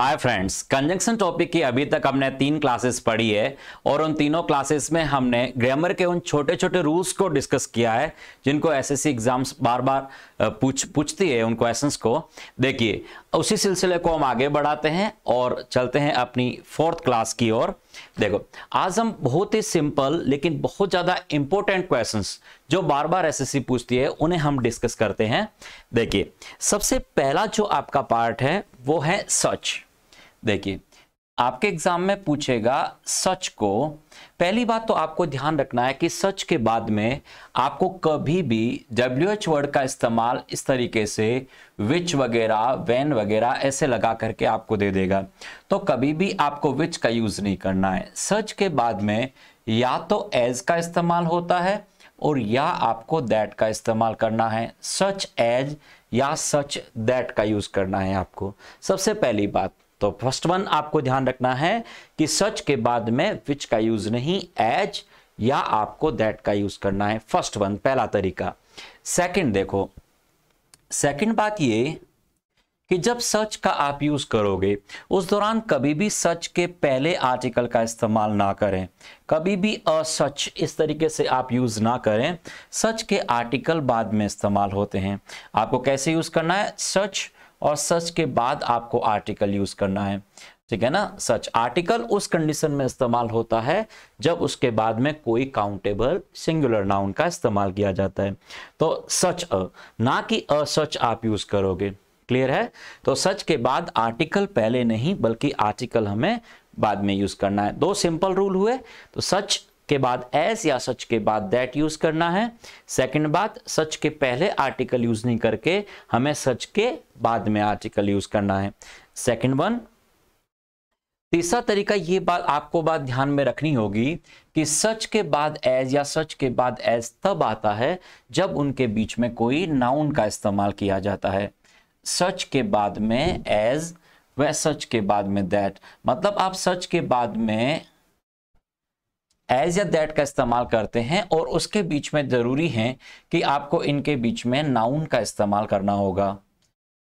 Hi friends conjunction topic की अभी तक हमने तीन क्लासेस पढ़ी है और उन तीनों क्लासेस में हमने ग्रामर के उन छोटे छोटे रूल्स को डिस्कस किया है जिनको एसएससी एग्जाम्स बार बार पूछ पूछती है उन क्वेश्चंस को देखिए उसी सिलसिले को हम आगे बढ़ाते हैं और चलते हैं अपनी फोर्थ क्लास की ओर देखो आज हम बहुत ही सिंपल लेकिन बहुत ज़्यादा इंपॉर्टेंट क्वेश्चन जो बार बार एस पूछती है उन्हें हम डिस्कस करते हैं देखिए सबसे पहला जो आपका पार्ट है वो है सच देखिए आपके एग्जाम में पूछेगा सच को पहली बात तो आपको ध्यान रखना है कि सच के बाद में आपको कभी भी डब्ल्यू एच वर्ड का इस्तेमाल इस तरीके से विच वगैरह वैन वगैरह ऐसे लगा करके आपको दे देगा तो कभी भी आपको विच का यूज नहीं करना है सच के बाद में या तो एज का इस्तेमाल होता है और या आपको दैट का इस्तेमाल करना है सच एज या सच दैट का यूज करना है आपको सबसे पहली बात तो फर्स्ट वन आपको ध्यान रखना है कि सच के बाद में विच का यूज नहीं एज या आपको दैट का यूज करना है फर्स्ट वन पहला तरीका सेकंड देखो सेकंड बात ये कि जब सच का आप यूज करोगे उस दौरान कभी भी सच के पहले आर्टिकल का इस्तेमाल ना करें कभी भी असच इस तरीके से आप यूज ना करें सच के आर्टिकल बाद में इस्तेमाल होते हैं आपको कैसे यूज करना है सच और सर्च के बाद आपको आर्टिकल यूज करना है ठीक है ना सच आर्टिकल उस कंडीशन में इस्तेमाल होता है जब उसके बाद में कोई काउंटेबल सिंगुलर नाउन का इस्तेमाल किया जाता है तो सच अ ना कि अ सच आप यूज करोगे क्लियर है तो सच के बाद आर्टिकल पहले नहीं बल्कि आर्टिकल हमें बाद में यूज करना है दो सिंपल रूल हुए तो सच के बाद एस या सच के बाद दैट यूज करना है सेकंड बात सच के पहले आर्टिकल यूज नहीं करके हमें सच के बाद में आर्टिकल यूज करना है सेकेंड वन तीसरा तरीका ये बात आपको बात ध्यान में रखनी होगी कि सच के बाद एज या सच के बाद एज तब आता है जब उनके बीच में कोई नाउन का इस्तेमाल किया जाता है सच के बाद में एज व सच के बाद में दैट मतलब आप सच के बाद में एज या दैट का इस्तेमाल करते हैं और उसके बीच में ज़रूरी है कि आपको इनके बीच में नाउन का इस्तेमाल करना होगा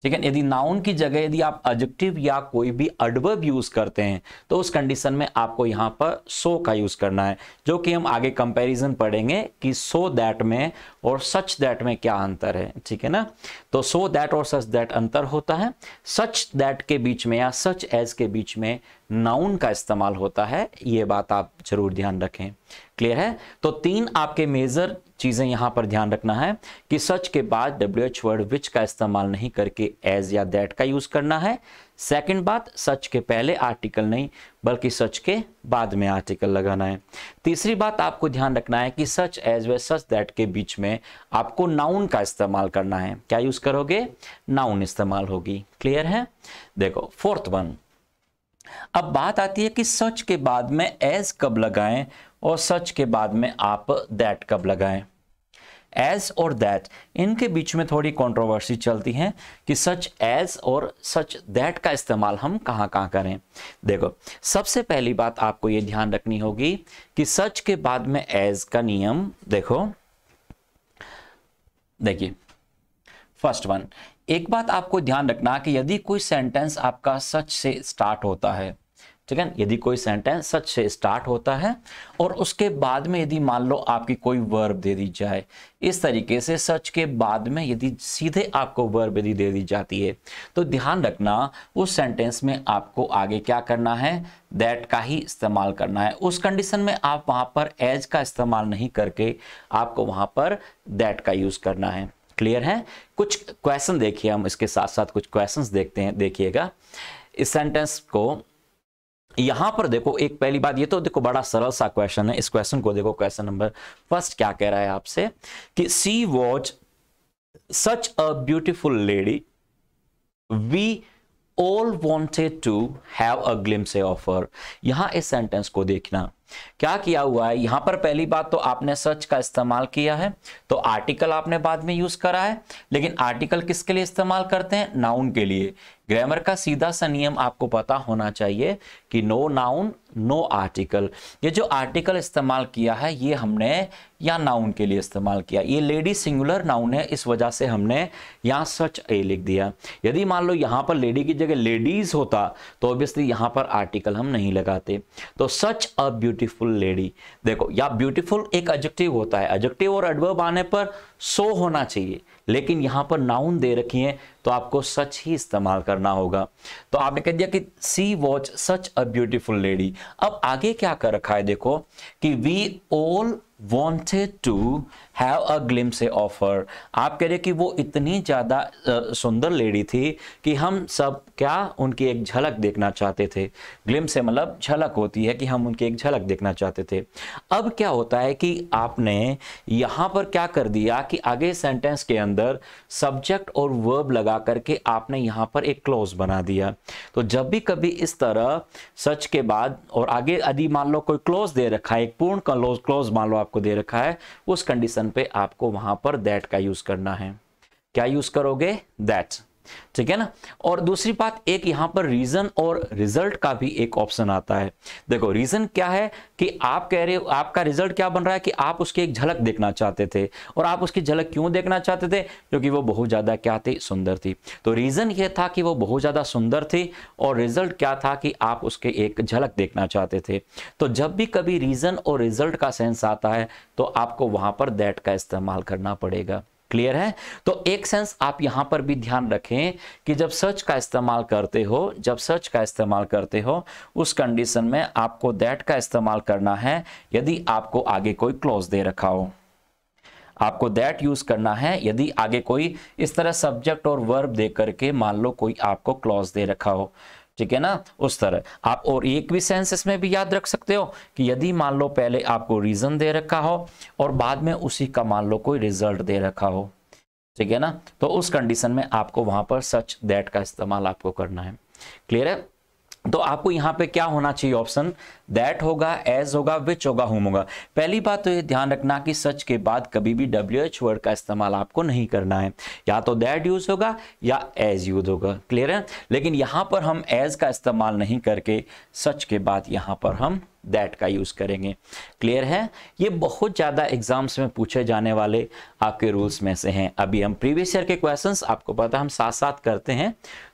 ठीक है यदि नाउन की जगह यदि आप एडजेक्टिव या कोई भी अडवर्ब यूज करते हैं तो उस कंडीशन में आपको यहां पर सो का यूज करना है जो कि हम आगे कंपैरिजन पढ़ेंगे कि सो दैट में और सच दैट में क्या अंतर है ठीक है ना तो सो दैट और सच दैट अंतर होता है सच दैट के बीच में या सच एज के बीच में नाउन का इस्तेमाल होता है ये बात आप जरूर ध्यान रखें क्लियर है तो तीन आपके मेजर चीज़ें यहां पर ध्यान रखना है कि सच के बाद डब्ल्यू एच वर्ड विच का इस्तेमाल नहीं करके एज या दैट का यूज़ करना है सेकंड बात सच के पहले आर्टिकल नहीं बल्कि सच के बाद में आर्टिकल लगाना है तीसरी बात आपको ध्यान रखना है कि such as way such that के बीच में आपको नाउन का इस्तेमाल करना है क्या यूज़ करोगे नाउन इस्तेमाल होगी क्लियर है देखो फोर्थ वन अब बात आती है कि सच के बाद में एज कब लगाएं और सच के बाद में आप दैट कब लगाएं एज और दैट इनके बीच में थोड़ी कंट्रोवर्सी चलती है कि सच एज और सच दैट का इस्तेमाल हम कहाँ कहाँ करें देखो सबसे पहली बात आपको ये ध्यान रखनी होगी कि सच के बाद में एज का नियम देखो देखिए फर्स्ट वन एक बात आपको ध्यान रखना कि यदि कोई सेंटेंस आपका सच से स्टार्ट होता है ठीक है यदि कोई सेंटेंस सच से स्टार्ट होता है और उसके बाद में यदि मान लो आपकी कोई वर्ब दे दी जाए इस तरीके से सच के बाद में यदि सीधे आपको वर्ब यदि दे दी जाती है तो ध्यान रखना उस सेंटेंस में आपको आगे क्या करना है दैट का ही इस्तेमाल करना है उस कंडीशन में आप वहाँ पर एज का इस्तेमाल नहीं करके आपको वहाँ पर दैट का यूज़ करना है क्लियर है कुछ क्वेश्चन देखिए हम इसके साथ साथ कुछ क्वेश्चंस देखते हैं देखिएगा इस सेंटेंस को यहां पर देखो एक पहली बात ये तो देखो बड़ा सरल सा क्वेश्चन है इस क्वेश्चन को देखो क्वेश्चन नंबर फर्स्ट क्या कह रहा है आपसे कि she was such a beautiful lady we all wanted to have a glimpse of of her यहां इस सेंटेंस को देखना क्या किया हुआ है यहां पर पहली बात तो आपने सच का इस्तेमाल किया है तो आर्टिकल आपने बाद में यूज करा है लेकिन आर्टिकल किसके लिए इस्तेमाल करते हैं नाउन के लिए ग्रामर का सीधा सा नियम आपको पता होना चाहिए कि नो नाउन नो आर्टिकल ये जो आर्टिकल इस्तेमाल किया है ये हमने या नाउन के लिए इस्तेमाल किया ये लेडी सिंगुलर नाउन है इस वजह से हमने यहाँ सच ए लिख दिया यदि मान लो यहाँ पर लेडी की जगह लेडीज होता तो ऑब्वियसली यहाँ पर आर्टिकल हम नहीं लगाते तो सच अ ब्यूटीफुल लेडी देखो या ब्यूटीफुल एक एडजेक्टिव होता है एडजेक्टिव और एडवर्ब आने पर सो होना चाहिए लेकिन यहाँ पर नाउन दे रखी है तो आपको सच ही इस्तेमाल करना होगा तो आपने कह दिया कि she was such a beautiful lady अब आगे क्या कर रखा है देखो कि we all wanted to have a glimpse of of her आप कह रहे कि वो इतनी ज़्यादा सुंदर लेडी थी कि हम सब क्या उनकी एक झलक देखना चाहते थे ग्लिम से मतलब झलक होती है कि हम उनकी एक झलक देखना चाहते थे अब क्या होता है कि आपने यहाँ पर क्या कर दिया कि आगे सेंटेंस के अंदर सब्जेक्ट और वर्ब लगा लगा करके आपने यहाँ पर एक क्लोज बना दिया तो जब भी कभी इस तरह सच के बाद और आगे यदि मान लो कोई क्लोज दे रखा है एक पूर्ण क्लोज क्लोज मान लो आपको दे रखा है उस कंडीशन पे आपको वहां पर दैट का यूज करना है क्या यूज करोगे दैट ठीक है ना और दूसरी बात एक यहां पर रीजन और रिजल्ट का भी एक ऑप्शन आता है देखो रीजन क्या है कि आप कह रहे हो आपका रिजल्ट क्या बन रहा है कि आप उसके एक झलक देखना चाहते थे और आप उसकी झलक क्यों देखना चाहते थे क्योंकि वो बहुत ज्यादा क्या थी सुंदर थी तो रीजन ये था कि वो बहुत ज्यादा सुंदर थी और रिजल्ट क्या था कि आप उसके एक झलक देखना चाहते थे तो जब भी कभी रीजन और रिजल्ट का सेंस आता है तो आपको वहां पर दैट का इस्तेमाल करना पड़ेगा क्लियर है तो एक सेंस आप यहां पर भी ध्यान रखें कि जब सर्च का इस्तेमाल करते हो जब सर्च का इस्तेमाल करते हो उस कंडीशन में आपको दैट का इस्तेमाल करना है यदि आपको आगे कोई क्लोज दे रखा हो आपको दैट यूज करना है यदि आगे कोई इस तरह सब्जेक्ट और वर्ब दे करके मान लो कोई आपको क्लॉज दे रखा हो ठीक है ना उस तरह आप और एक भी सेंस इसमें भी याद रख सकते हो कि यदि मान लो पहले आपको रीजन दे रखा हो और बाद में उसी का मान लो कोई रिजल्ट दे रखा हो ठीक है ना तो उस कंडीशन में आपको वहां पर सच दैट का इस्तेमाल आपको करना है क्लियर है तो आपको यहाँ पे क्या होना चाहिए ऑप्शन दैट होगा एज होगा विच होगा हुम होगा पहली बात तो ये ध्यान रखना कि सच के बाद कभी भी डब्ल्यू एच वर्ड का इस्तेमाल आपको नहीं करना है या तो दैट यूज होगा या एज यूज होगा क्लियर है लेकिन यहाँ पर हम एज का इस्तेमाल नहीं करके सच के बाद यहाँ पर हम दैट का यूज़ करेंगे क्लियर है ये बहुत ज़्यादा एग्जाम्स में पूछे जाने वाले आपके रूल्स में से हैं अभी हम प्रीवियस ईयर के क्वेश्चंस आपको पता हम साथ साथ करते हैं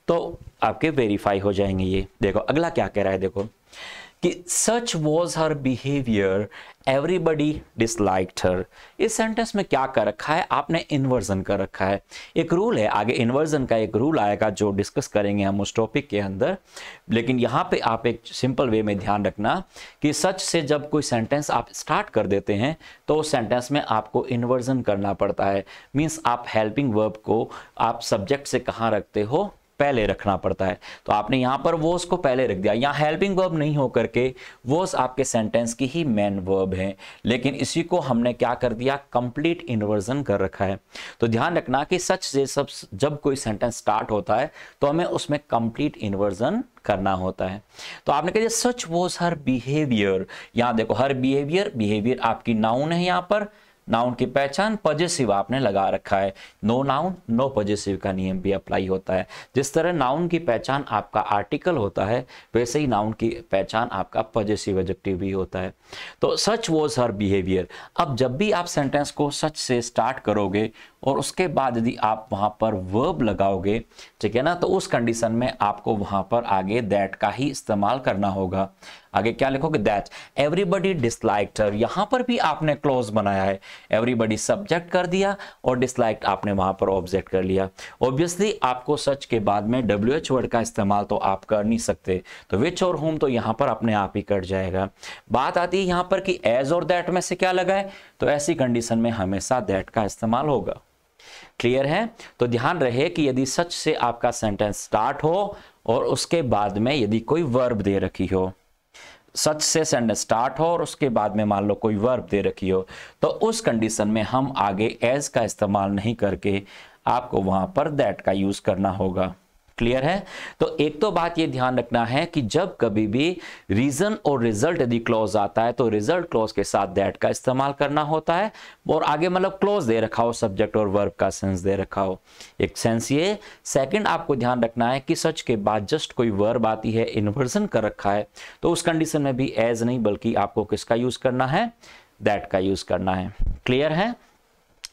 तो आपके वेरीफाई हो जाएंगे ये देखो अगला क्या कह रहा है देखो कि such was her behaviour everybody disliked her इस सेंटेंस में क्या कर रखा है आपने इन्वर्जन कर रखा है एक रूल है आगे इन्वर्जन का एक रूल आएगा जो डिस्कस करेंगे हम उस टॉपिक के अंदर लेकिन यहाँ पे आप एक सिंपल वे में ध्यान रखना कि सच से जब कोई सेंटेंस आप स्टार्ट कर देते हैं तो उस सेंटेंस में आपको इन्वर्जन करना पड़ता है मीन्स आप हेल्पिंग वर्ब को आप सब्जेक्ट से कहाँ रखते हो पहले रखना पड़ता है तो आपने यहाँ पर वोस को पहले रख दिया यहाँ हेल्पिंग वर्ब नहीं हो करके वोस आपके सेंटेंस की ही मेन वर्ब है लेकिन इसी को हमने क्या कर दिया कंप्लीट इन्वर्जन कर रखा है तो ध्यान रखना कि सच से सब जब कोई सेंटेंस स्टार्ट होता है तो हमें उसमें कंप्लीट इन्वर्जन करना होता है तो आपने कह दिया सच वोस हर बिहेवियर यहाँ देखो हर बिहेवियर बिहेवियर आपकी नाउन है यहाँ पर नाउन की पहचान पजेसिव आपने लगा रखा है नो नाउन नो पजेसिव का नियम भी अप्लाई होता है जिस तरह नाउन की पहचान आपका आर्टिकल होता है वैसे ही नाउन की पहचान आपका पजेसिव एडजेक्टिव भी होता है तो सच वॉज हर बिहेवियर अब जब भी आप सेंटेंस को सच से स्टार्ट करोगे और उसके बाद यदि आप वहां पर वर्ब लगाओगे ठीक है ना तो उस कंडीशन में आपको वहां पर आगे दैट का ही इस्तेमाल करना होगा आगे क्या लिखोगे दैट एवरीबडी डिसलाइक हर यहाँ पर भी आपने क्लोज बनाया है एवरीबडी सब्जेक्ट कर दिया और डिसलाइक आपने वहां पर ऑब्जेक्ट कर लिया ऑब्वियसली आपको सच के बाद में डब्ल्यू एच वर्ड का इस्तेमाल तो आप कर नहीं सकते तो विच और होम तो यहां पर अपने आप ही कट जाएगा बात आती होती यहां पर कि एज और दैट में से क्या लगा है तो ऐसी कंडीशन में हमेशा दैट का इस्तेमाल होगा क्लियर है तो ध्यान रहे कि यदि सच से आपका सेंटेंस स्टार्ट हो और उसके बाद में यदि कोई वर्ब दे रखी हो सच से सेंटेंस स्टार्ट हो और उसके बाद में मान लो कोई वर्ब दे रखी हो तो उस कंडीशन में हम आगे एज का इस्तेमाल नहीं करके आपको वहां पर दैट का यूज करना होगा क्लियर है तो एक तो बात ये ध्यान रखना है कि जब कभी भी रीजन और रिजल्ट यदि क्लॉज आता है तो रिजल्ट क्लॉज के साथ दैट का इस्तेमाल करना होता है और आगे मतलब क्लॉज दे रखा हो सब्जेक्ट और वर्ब का सेंस दे रखा हो एक सेंस ये सेकंड आपको ध्यान रखना है कि सच के बाद जस्ट कोई वर्ब आती है इन्वर्जन कर रखा है तो उस कंडीशन में भी एज नहीं बल्कि आपको किसका यूज करना है दैट का यूज करना है क्लियर है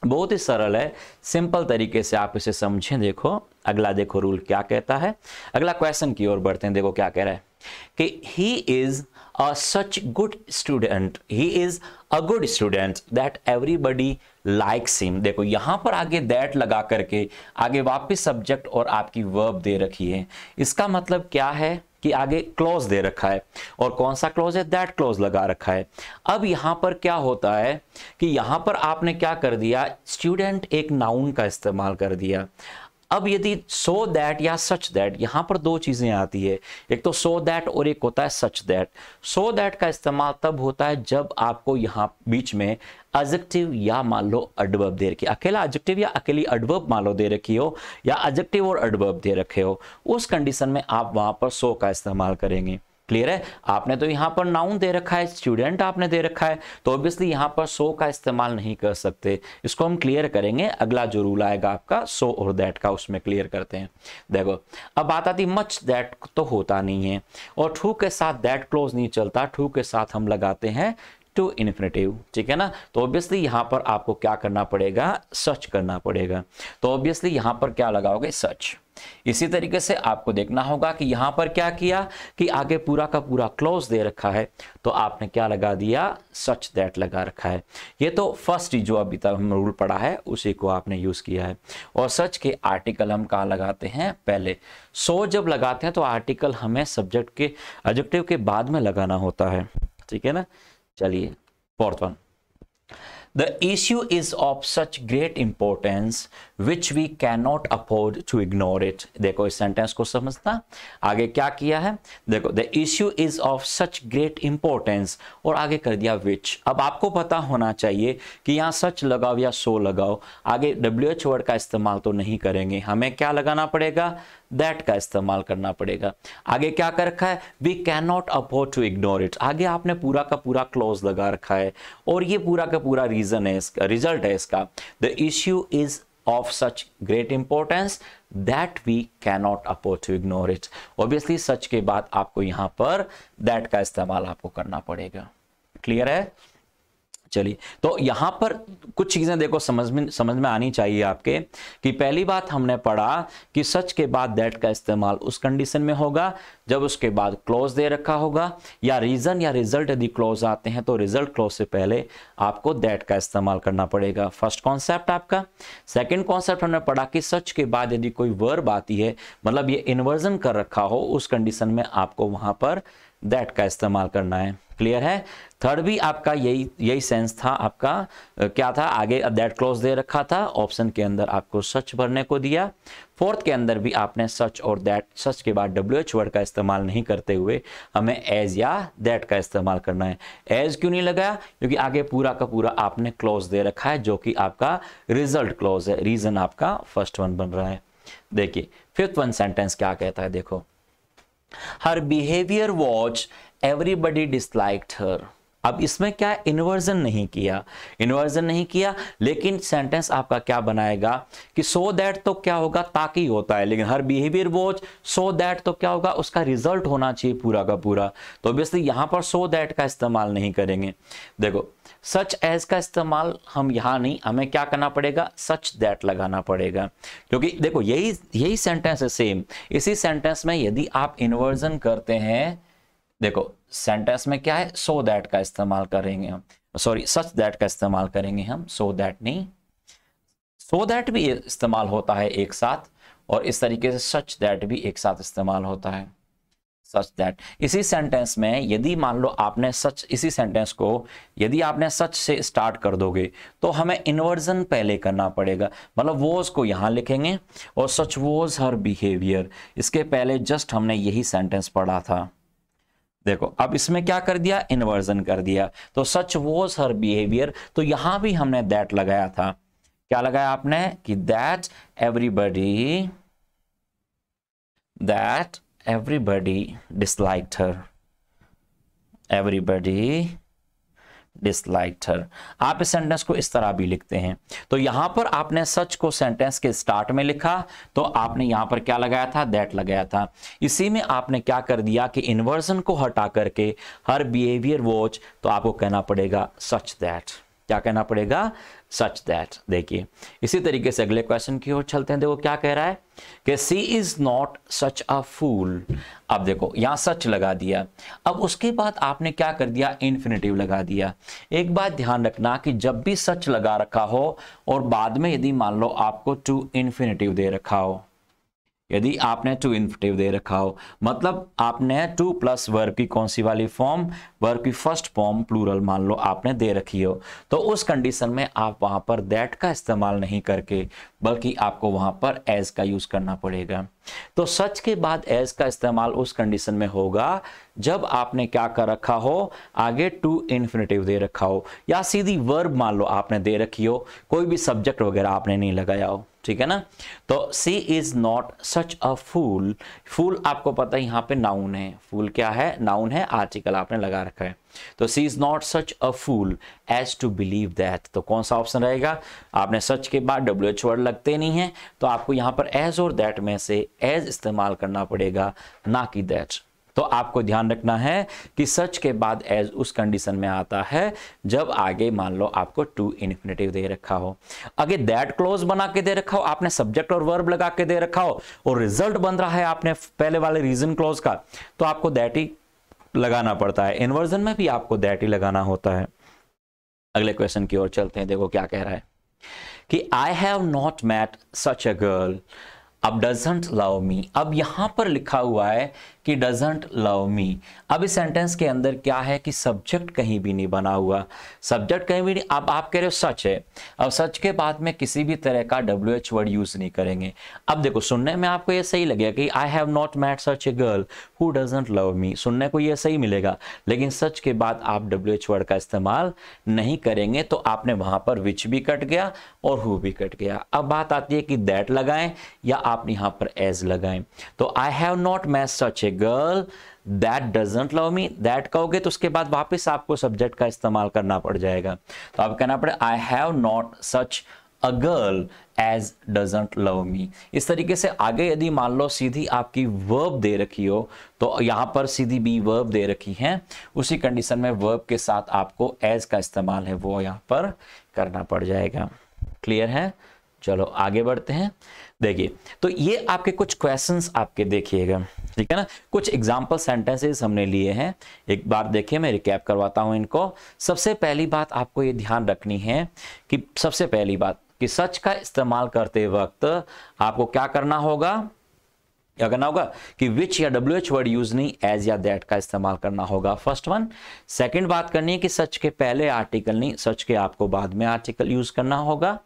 बहुत ही सरल है सिंपल तरीके से आप इसे समझें देखो अगला देखो रूल क्या कहता है अगला क्वेश्चन की ओर बढ़ते हैं देखो क्या कह रहा है कि he is a such good student he is a good student that everybody like him देखो यहां पर आगे दैट लगा करके आगे वापस सब्जेक्ट और आपकी वर्ब दे रखी है इसका मतलब क्या है कि आगे क्लॉज दे रखा है और कौन सा क्लॉज है दैट क्लॉज लगा रखा है अब यहां पर क्या होता है कि यहां पर आपने क्या कर दिया स्टूडेंट एक नाउन का इस्तेमाल कर दिया अब यदि सो दैट या सच दैट यहाँ पर दो चीज़ें आती है एक तो सो so दैट और एक होता है सच दैट सो दैट का इस्तेमाल तब होता है जब आपको यहाँ बीच में एडजेक्टिव या मान लो अडवर्ब दे रखी अकेला एडजेक्टिव या अकेली अडवर्ब मान लो दे रखी हो या एडजेक्टिव और अडवर्ब दे रखे हो उस कंडीशन में आप वहाँ पर सो का इस्तेमाल करेंगे क्लियर है आपने तो यहाँ पर नाउन दे रखा है स्टूडेंट आपने दे रखा है तो ऑब्वियसली यहाँ पर सो का इस्तेमाल नहीं कर सकते इसको हम क्लियर करेंगे अगला जो रूल आएगा आपका सो और दैट का उसमें क्लियर करते हैं देखो अब बात आती मच दैट तो होता नहीं है और ठू के साथ दैट क्लोज नहीं चलता ठू के साथ हम लगाते हैं टू इन्फिनेटिव ठीक है ना तो ऑब्वियसली यहाँ पर आपको क्या करना पड़ेगा सच करना पड़ेगा तो ऑब्वियसली यहाँ पर क्या लगाओगे सच इसी तरीके से आपको देखना होगा कि यहां पर क्या किया कि आगे पूरा का पूरा क्लोज दे रखा है तो आपने क्या लगा दिया सच दैट लगा रखा है ये तो फर्स्ट जो अभी तक हम रूल पढ़ा है उसी को आपने यूज किया है और सच के आर्टिकल हम कहा लगाते हैं पहले सो so जब लगाते हैं तो आर्टिकल हमें सब्जेक्ट के एडजेक्टिव के बाद में लगाना होता है ठीक है ना चलिए fourth one The issue is of such great importance which we can not afford to ignore it देखो इस सेंटेंस को समझना आगे क्या किया है देखो the issue is of such great importance और आगे कर दिया विच अब आपको पता होना चाहिए कि यहाँ सच लगाओ या सो लगाओ आगे डब्ल्यू एच वर्ड का इस्तेमाल तो नहीं करेंगे हमें क्या लगाना पड़ेगा दैट का इस्तेमाल करना पड़ेगा आगे क्या कर रखा है we can not afford to ignore it आगे आपने पूरा का पूरा क्लोज लगा रखा है और ये पूरा का पूरा रीजन है इसका रिजल्ट है इसका the issue is of such great importance that we cannot afford to ignore it. Obviously, such के बाद आपको यहां पर that का इस्तेमाल आपको करना पड़ेगा क्लियर है चलिए तो यहां पर कुछ चीज़ें देखो समझ में समझ में आनी चाहिए आपके कि पहली बात हमने पढ़ा कि सच के बाद दैट का इस्तेमाल उस कंडीशन में होगा जब उसके बाद क्लोज दे रखा होगा या रीज़न या रिजल्ट यदि क्लोज आते हैं तो रिजल्ट क्लोज से पहले आपको दैट का इस्तेमाल करना पड़ेगा फर्स्ट कॉन्सेप्ट आपका सेकेंड कॉन्सेप्ट हमने पढ़ा कि सच के बाद यदि कोई वर्ब आती है मतलब ये इन्वर्जन कर रखा हो उस कंडीशन में आपको वहां पर दैट का इस्तेमाल करना है क्लियर है थर्ड भी आपका यही यही सेंस था आपका क्या था आगे दैट क्लोज दे रखा था ऑप्शन के अंदर आपको सच भरने को दिया फोर्थ के अंदर भी आपने सच और दैट सच के बाद डब्ल्यू एच वर्ड का इस्तेमाल नहीं करते हुए हमें एज या दैट का इस्तेमाल करना है एज क्यों नहीं लगाया क्योंकि आगे पूरा का पूरा आपने क्लोज दे रखा है जो कि आपका रिजल्ट क्लोज है रीजन आपका फर्स्ट वन बन रहा है देखिए फिफ्थ वन सेंटेंस क्या कहता है देखो her behaviour was everybody disliked her अब इसमें क्या इन्वर्जन नहीं किया इन्वर्जन नहीं किया लेकिन सेंटेंस आपका क्या बनाएगा कि सो so दैट तो क्या होगा ताकि होता है लेकिन her behaviour was so that तो क्या होगा उसका रिजल्ट होना चाहिए पूरा का पूरा तो ऑब्वियसली यहां पर सो so दैट का इस्तेमाल नहीं करेंगे देखो सच एज का इस्तेमाल हम यहाँ नहीं हमें क्या करना पड़ेगा सच दैट लगाना पड़ेगा क्योंकि देखो यही यही सेंटेंस है सेम इसी सेंटेंस में यदि आप इन्वर्जन करते हैं देखो सेंटेंस में क्या है सो so दैट का इस्तेमाल करेंगे हम सॉरी सच दैट का इस्तेमाल करेंगे हम सो so दैट नहीं सो so दैट भी इस्तेमाल होता है एक साथ और इस तरीके से सच दैट भी एक साथ इस्तेमाल होता है सच दैट इसी सेंटेंस में यदि मान लो आपने सच इसी सेंटेंस को यदि आपने सच से स्टार्ट कर दोगे तो हमें इन्वर्जन पहले करना पड़ेगा मतलब वोज को यहाँ लिखेंगे और सच वोज हर बिहेवियर इसके पहले जस्ट हमने यही सेंटेंस पढ़ा था देखो अब इसमें क्या कर दिया इन्वर्जन कर दिया तो सच वॉज हर बिहेवियर तो यहां भी हमने दैट लगाया था क्या लगाया आपने कि that everybody that everybody disliked her everybody dislike her आप इस सेंटेंस को इस तरह भी लिखते हैं तो यहां पर आपने सच को सेंटेंस के स्टार्ट में लिखा तो आपने यहां पर क्या लगाया था दैट लगाया था इसी में आपने क्या कर दिया कि इन्वर्जन को हटा करके हर बिहेवियर वॉच तो आपको कहना पड़ेगा सच दैट क्या कहना पड़ेगा सच दैट देखिए इसी तरीके से अगले क्वेश्चन की ओर चलते हैं देखो क्या कह रहा है कि she is not such a फूल अब देखो यहां सच लगा दिया अब उसके बाद आपने क्या कर दिया इन्फिनेटिव लगा दिया एक बात ध्यान रखना कि जब भी सच लगा रखा हो और बाद में यदि मान लो आपको टू इन्फिनेटिव दे रखा हो यदि आपने टू इन्फिटिव दे रखा हो मतलब आपने टू प्लस वर्ग की कौन सी वाली फॉर्म वर्ग की फर्स्ट फॉर्म प्लूरल मान लो आपने दे रखी हो तो उस कंडीशन में आप वहां पर दैट का इस्तेमाल नहीं करके बल्कि आपको वहां पर एज का यूज करना पड़ेगा तो सच के बाद एज का इस्तेमाल उस कंडीशन में होगा जब आपने क्या कर रखा हो आगे टू इन्फिनेटिव दे रखा हो या सीधी वर्ब मान लो आपने दे रखी हो कोई भी सब्जेक्ट वगैरह आपने नहीं लगाया हो ठीक है ना तो she is not such a फूल फूल आपको पता है यहाँ पे नाउन है फूल क्या है नाउन है आर्टिकल आपने लगा रखा है तो she is not such a fool as to believe that तो कौन सा ऑप्शन रहेगा आपने सच के बाद डब्ल्यू एच वर्ड लगते नहीं है तो आपको यहाँ पर एज और दैट में से एज इस्तेमाल करना पड़ेगा ना कि दैट तो आपको ध्यान रखना है कि सच के बाद एज उस कंडीशन में आता है जब आगे मान लो आपको टू इन्फिनेटिव दे रखा हो आगे दैट क्लोज बना के दे रखा हो आपने सब्जेक्ट और वर्ब लगा के दे रखा हो और रिजल्ट बन रहा है आपने पहले वाले रीजन क्लोज का तो आपको दैट ही लगाना पड़ता है इन्वर्जन में भी आपको दैट ही लगाना होता है अगले क्वेश्चन की ओर चलते हैं देखो क्या कह रहा है कि I have not met such a girl अब डजेंट लव मी अब यहां पर लिखा हुआ है कि डजेंट लव मी अब इस सेंटेंस के अंदर क्या है कि सब्जेक्ट कहीं भी नहीं बना हुआ सब्जेक्ट कहीं भी नहीं अब आप कह रहे हो सच है अब सच के बाद में किसी भी तरह का डब्ल्यू एच वर्ड यूज नहीं करेंगे अब देखो सुनने में आपको ये सही लगेगा कि I have not met such a girl who doesn't love me सुनने को ये सही मिलेगा लेकिन सच के बाद आप डब्ल्यू एच वर्ड का इस्तेमाल नहीं करेंगे तो आपने वहां पर विच भी कट गया और हु भी कट गया अब बात आती है कि दैट लगाएं या आप यहां पर एज लगाएं तो I have not met such a girl that doesn't love me that कहोगे तो उसके बाद वापस आपको सब्जेक्ट का इस्तेमाल करना पड़ जाएगा तो आप कहना पड़े I have not such a girl as doesn't love me इस तरीके से आगे यदि मान लो सीधी आपकी वर्ब दे रखी हो तो यहां पर सीधी बी वर्ब दे रखी है उसी कंडीशन में वर्ब के साथ आपको एज का इस्तेमाल है वो यहां पर करना पड़ जाएगा क्लियर है चलो आगे बढ़ते हैं देखिए तो ये आपके कुछ क्वेश्चंस आपके देखिएगा ठीक है ना कुछ एग्जाम्पल सेंटेंसेस हमने लिए हैं एक बार देखिए मैं रिकैप करवाता हूँ इनको सबसे पहली बात आपको ये ध्यान रखनी है कि सबसे पहली बात कि सच का इस्तेमाल करते वक्त आपको क्या करना होगा क्या करना होगा कि विच या डब्ल्यू एच वर्ड यूज नहीं एज या दैट का इस्तेमाल करना होगा फर्स्ट वन सेकंड बात करनी है कि सच के पहले आर्टिकल नहीं सच के आपको बाद में आर्टिकल यूज करना होगा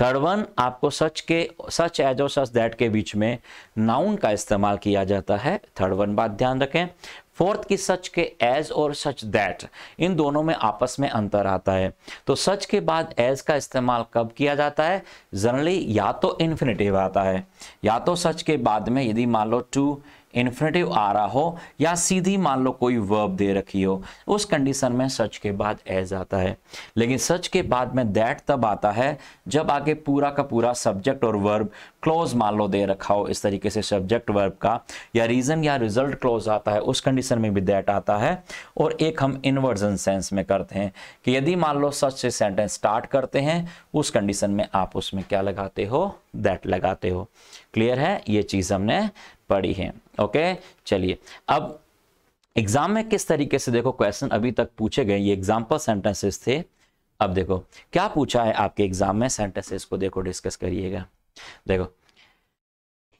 थर्ड वन आपको सच के सच एज और सच दैट के बीच में नाउन का इस्तेमाल किया जाता है थर्ड वन बात ध्यान रखें फोर्थ की सच के एज और सच दैट इन दोनों में आपस में अंतर आता है तो सच के बाद एज का इस्तेमाल कब किया जाता है जनरली या तो इन्फिनेटिव आता है या तो सच के बाद में यदि मान लो टू इन्फिनेटिव आ रहा हो या सीधी मान लो कोई वर्ब दे रखी हो उस कंडीशन में सच के बाद एज आता है लेकिन सच के बाद में दैट तब आता है जब आगे पूरा का पूरा सब्जेक्ट और वर्ब क्लोज मान लो दे रखा हो इस तरीके से सब्जेक्ट वर्ब का या रीज़न या रिजल्ट क्लोज आता है उस कंडीशन में भी दैट आता है और एक हम इन्वर्जन सेंस में करते हैं कि यदि मान लो सच से सेंटेंस स्टार्ट करते हैं उस कंडीशन में आप उसमें क्या लगाते हो दैट लगाते हो क्लियर है ये चीज़ हमने पड़ी है ओके चलिए अब एग्जाम में किस तरीके से देखो क्वेश्चन अभी तक पूछे गए ये एग्जाम्पल सेंटेंसेस थे अब देखो क्या पूछा है आपके एग्जाम में सेंटेंसेस को देखो डिस्कस करिएगा देखो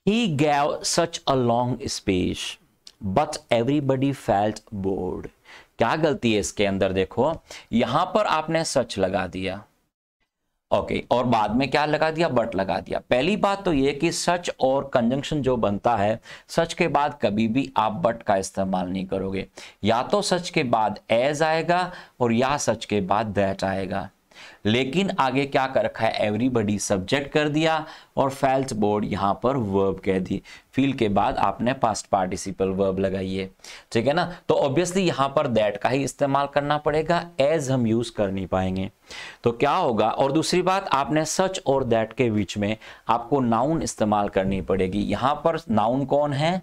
he gave such a long speech but everybody felt bored क्या गलती है इसके अंदर देखो यहां पर आपने सच लगा दिया ओके okay, और बाद में क्या लगा दिया बट लगा दिया पहली बात तो ये कि सच और कंजंक्शन जो बनता है सच के बाद कभी भी आप बट का इस्तेमाल नहीं करोगे या तो सच के बाद एज आएगा और या सच के बाद दैट आएगा लेकिन आगे क्या कर रखा है एवरीबडी सब्जेक्ट कर दिया और फेल्ट बोर्ड यहां पर वर्ब कह दी फील के बाद आपने पास्ट पार्टिसिपल वर्ब लगाइए ठीक है ना तो ऑब्वियसली यहां पर दैट का ही इस्तेमाल करना पड़ेगा एज हम यूज कर नहीं पाएंगे तो क्या होगा और दूसरी बात आपने सच और दैट के बीच में आपको नाउन इस्तेमाल करनी पड़ेगी यहां पर नाउन कौन है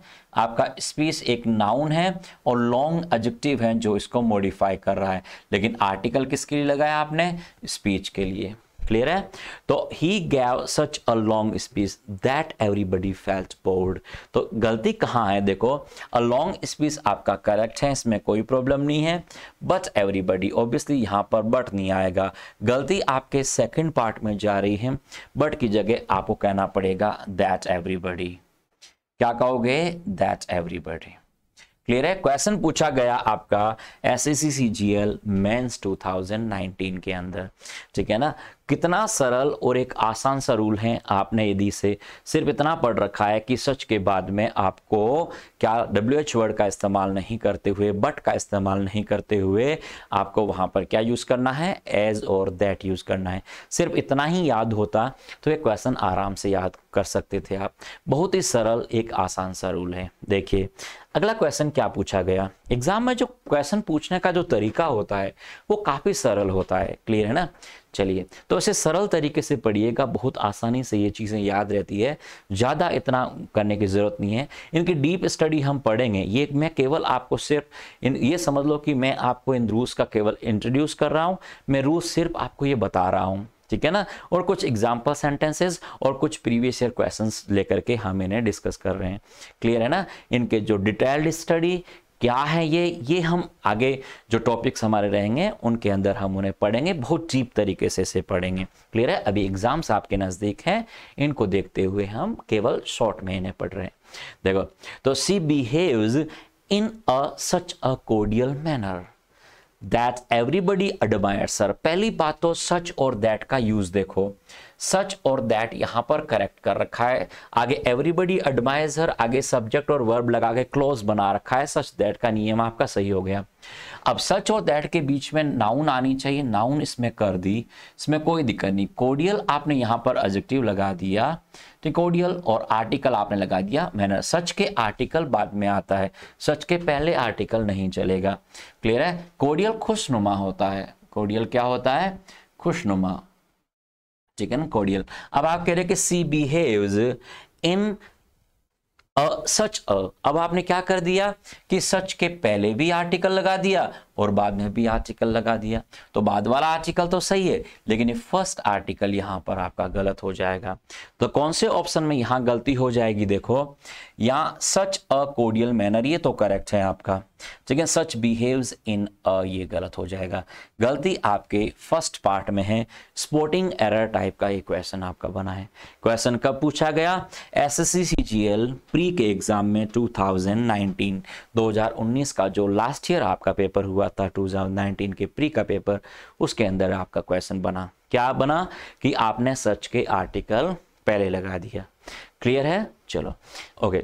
आपका स्पीस एक नाउन है और लॉन्ग एडजेक्टिव है जो इसको मॉडिफाई कर रहा है लेकिन आर्टिकल किसके लिए लगाया आपने स्पीच के लिए क्लियर है तो he gave such a long speech that everybody felt bored तो गलती कहाँ है देखो अ लॉन्ग स्पीच आपका करेक्ट है इसमें कोई प्रॉब्लम नहीं है बट एवरीबडी ऑब्वियसली यहाँ पर बट नहीं आएगा गलती आपके सेकंड पार्ट में जा रही है बट की जगह आपको कहना पड़ेगा दैट एवरीबडी क्या कहोगे दैट एवरीबडी क्लियर है क्वेश्चन पूछा गया आपका S S C C G L mains two के अंदर ठीक है ना कितना सरल और एक आसान सा रूल है आपने यदि से सिर्फ इतना पढ़ रखा है कि सच के बाद में आपको क्या डब्ल्यू एच वर्ड का इस्तेमाल नहीं करते हुए बट का इस्तेमाल नहीं करते हुए आपको वहाँ पर क्या यूज़ करना है एज और दैट यूज़ करना है सिर्फ इतना ही याद होता तो ये क्वेश्चन आराम से याद कर सकते थे आप बहुत ही सरल एक आसान सा रूल है देखिए अगला क्वेश्चन क्या पूछा गया एग्जाम में जो क्वेश्चन पूछने का जो तरीका होता है वो काफ़ी सरल होता है क्लियर है ना चलिए तो ऐसे सरल तरीके से पढ़िएगा बहुत आसानी से ये चीज़ें याद रहती है ज़्यादा इतना करने की ज़रूरत नहीं है इनकी डीप स्टडी हम पढ़ेंगे ये मैं केवल आपको सिर्फ इन ये समझ लो कि मैं आपको इन रूस का केवल इंट्रोड्यूस कर रहा हूँ मैं रूस सिर्फ आपको ये बता रहा हूँ ठीक है ना और कुछ एग्जाम्पल सेंटेंसेस और कुछ प्रीवियस ईयर क्वेश्चन लेकर के हम इन्हें डिस्कस कर रहे हैं क्लियर है ना इनके जो डिटेल्ड स्टडी क्या है ये ये हम आगे जो टॉपिक्स हमारे रहेंगे उनके अंदर हम उन्हें पढ़ेंगे बहुत चीप तरीके से इसे पढ़ेंगे क्लियर है अभी एग्जाम्स आपके नज़दीक हैं इनको देखते हुए हम केवल शॉर्ट में इन्हें पढ़ रहे हैं देखो तो she behaves in a such a cordial manner that everybody admire her पहली बात तो सच और दैट का यूज देखो सच और दैट यहां पर करेक्ट कर रखा है आगे एवरीबडी एडवाइजर आगे सब्जेक्ट और वर्ब लगा के क्लोज बना रखा है सच दैट का नियम आपका सही हो गया अब सच और दैट के बीच में नाउन आनी चाहिए नाउन इसमें कर दी इसमें कोई दिक्कत नहीं कोडियल आपने यहाँ पर एडजेक्टिव लगा दिया तो कोडियल और आर्टिकल आपने लगा दिया मैंने सच के आर्टिकल बाद में आता है सच के पहले आर्टिकल नहीं चलेगा क्लियर है कोडियल खुशनुमा होता है कोडियल क्या होता है खुशनुमा ठीक है ना कॉर्डियल अब आप कह रहे कि सी बिहेव इन सच अब आपने क्या कर दिया कि सच के पहले भी आर्टिकल लगा दिया और बाद में भी आर्टिकल लगा दिया तो बाद वाला आर्टिकल तो सही है लेकिन ये फर्स्ट आर्टिकल यहाँ पर आपका गलत हो जाएगा तो कौन से ऑप्शन में यहाँ गलती हो जाएगी देखो यहाँ सच अ कोडियल मैनर ये तो करेक्ट है आपका ठीक है सच बिहेव इन अ ये गलत हो जाएगा गलती आपके फर्स्ट पार्ट में है स्पोर्टिंग एरर टाइप का ये क्वेश्चन आपका बना है क्वेश्चन कब पूछा गया एस एस प्री के एग्जाम में 2019 2019 का जो लास्ट ईयर आपका पेपर हुआ हुआ था 2019 के प्री का पेपर उसके अंदर आपका क्वेश्चन बना क्या बना कि आपने सर्च के आर्टिकल पहले लगा दिया क्लियर है चलो ओके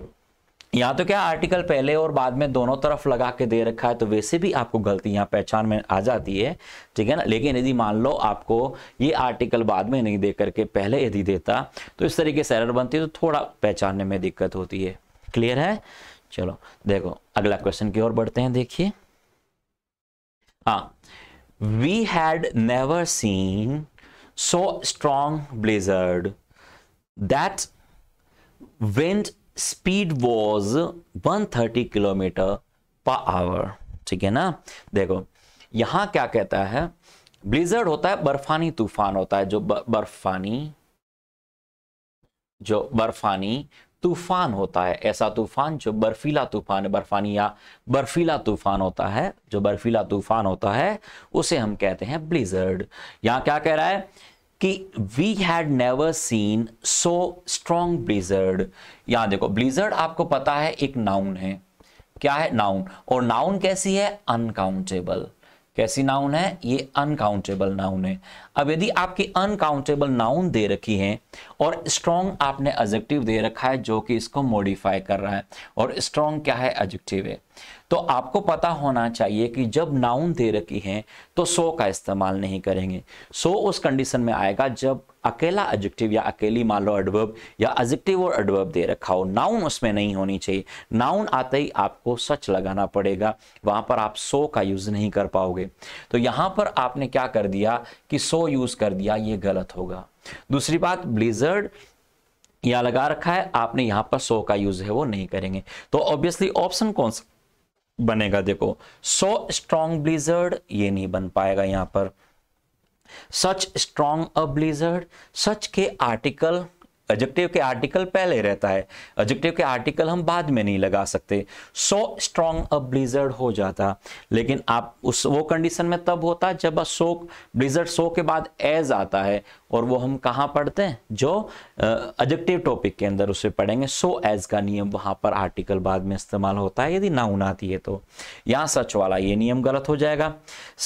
यहाँ तो क्या आर्टिकल पहले और बाद में दोनों तरफ लगा के दे रखा है तो वैसे भी आपको गलती यहाँ पहचान में आ जाती है ठीक है ना लेकिन यदि मान लो आपको ये आर्टिकल बाद में नहीं दे करके पहले यदि देता तो इस तरीके से एरर बनती है तो थोड़ा पहचानने में दिक्कत होती है क्लियर है चलो देखो अगला क्वेश्चन की ओर बढ़ते हैं देखिए हाँ had never seen so strong blizzard that that speed was one 130 kilometre per hour ठीक है ना देखो यहां क्या कहता है ब्लिजर्ड होता है बर्फानी तूफान होता है जो बर्फानी जो बर्फानी तूफान होता है ऐसा तूफान जो बर्फीला तूफान बर्फानी या बर्फीला तूफान होता है जो बर्फीला तूफान होता है उसे हम कहते हैं ब्लिजर्ड यहां क्या कह रहा है कि we had never seen so strong blizzard यहां देखो ब्लिजर्ड आपको पता है एक नाउन है क्या है नाउन और नाउन कैसी है अनकाउंटेबल कैसी नाउन है ये अनकाउंटेबल नाउन है अब यदि आपकी अनकाउंटेबल नाउन दे रखी है और स्ट्रॉन्ग आपने एजेक्टिव दे रखा है जो कि इसको मॉडिफाई कर रहा है और स्ट्रॉन्ग क्या है एजेक्टिव है तो आपको पता होना चाहिए कि जब नाउन दे रखी है तो सो का इस्तेमाल नहीं करेंगे सो उस कंडीशन में आएगा जब अकेला एडजेक्टिव या अकेली मान लो एडवर्ब या एडजेक्टिव और एडवर्ब दे रखा हो नाउन उसमें नहीं होनी चाहिए नाउन आते ही आपको सच लगाना पड़ेगा वहां पर आप सो का यूज नहीं कर पाओगे तो यहां पर आपने क्या कर दिया कि सो यूज कर दिया ये गलत होगा दूसरी बात ब्लिजर्ड या लगा रखा है आपने यहां पर सो का यूज है वो नहीं करेंगे तो ऑब्वियसली ऑप्शन कौन सा बनेगा देखो सो स्ट्रॉन्ग ब्लीजर्ड ये नहीं बन पाएगा यहां पर सच स्ट्रॉन्ग अ ब्लीजर्ड सच के आर्टिकल एडजेक्टिव के आर्टिकल पहले रहता है एडजेक्टिव के आर्टिकल हम बाद में नहीं लगा सकते सो स्ट्रॉन्ग अ ब्लीजर्ड हो जाता लेकिन आप उस वो कंडीशन में तब होता जब सो ब्लीजर्ड सो के बाद एज आता है और वो हम कहाँ पढ़ते हैं जो एडजेक्टिव टॉपिक के अंदर उसे पढ़ेंगे सो so एज का नियम वहाँ पर आर्टिकल बाद में इस्तेमाल होता है यदि नाउन आती है तो यहाँ सच वाला ये नियम गलत हो जाएगा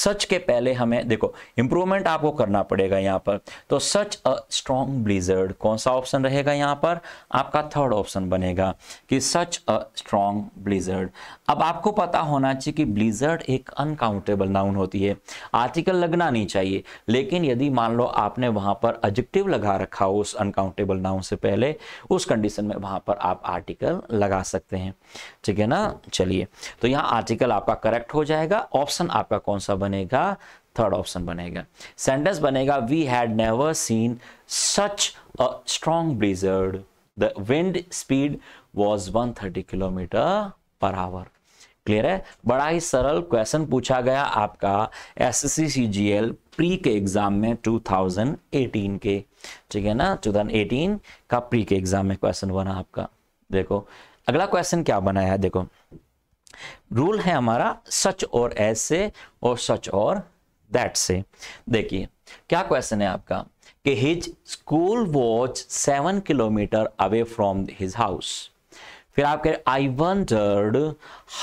सच के पहले हमें देखो इंप्रूवमेंट आपको करना पड़ेगा यहाँ पर तो सच अ स्ट्रॉन्ग ब्लीजर्ड कौन सा ऑप्शन रहेगा यहाँ पर आपका थर्ड ऑप्शन बनेगा कि सच अ स्ट्रॉन्ग ब्लीजर्ड अब आपको पता होना चाहिए कि ब्लीजर्ड एक अनकाउंटेबल नाउन होती है आर्टिकल लगना नहीं चाहिए लेकिन यदि मान लो आपने वहां वहां पर एडजेक्टिव लगा रखा हो उस अनकाउंटेबल नाउन से पहले उस कंडीशन में वहां पर आप आर्टिकल लगा सकते हैं ठीक है ना चलिए तो यहाँ आर्टिकल आपका करेक्ट हो जाएगा ऑप्शन आपका कौन सा बनेगा थर्ड ऑप्शन बनेगा सेंटेंस बनेगा we had never seen such a strong blizzard the wind speed was 130 kilometre per hour clear है बड़ा ही सरल क्वेश्चन पूछा गया आपका जी एल प्री के एग्जाम में 2018 के ठीक है ना 2018 का प्री के एग्जाम में क्वेश्चन बना आपका देखो अगला क्वेश्चन क्या बनाया है देखो रूल है हमारा सच और ऐसे से और सच और दैट से देखिए क्या क्वेश्चन है आपका कि his school was seven kilometre away from his house फिर आप कह रहे I wondered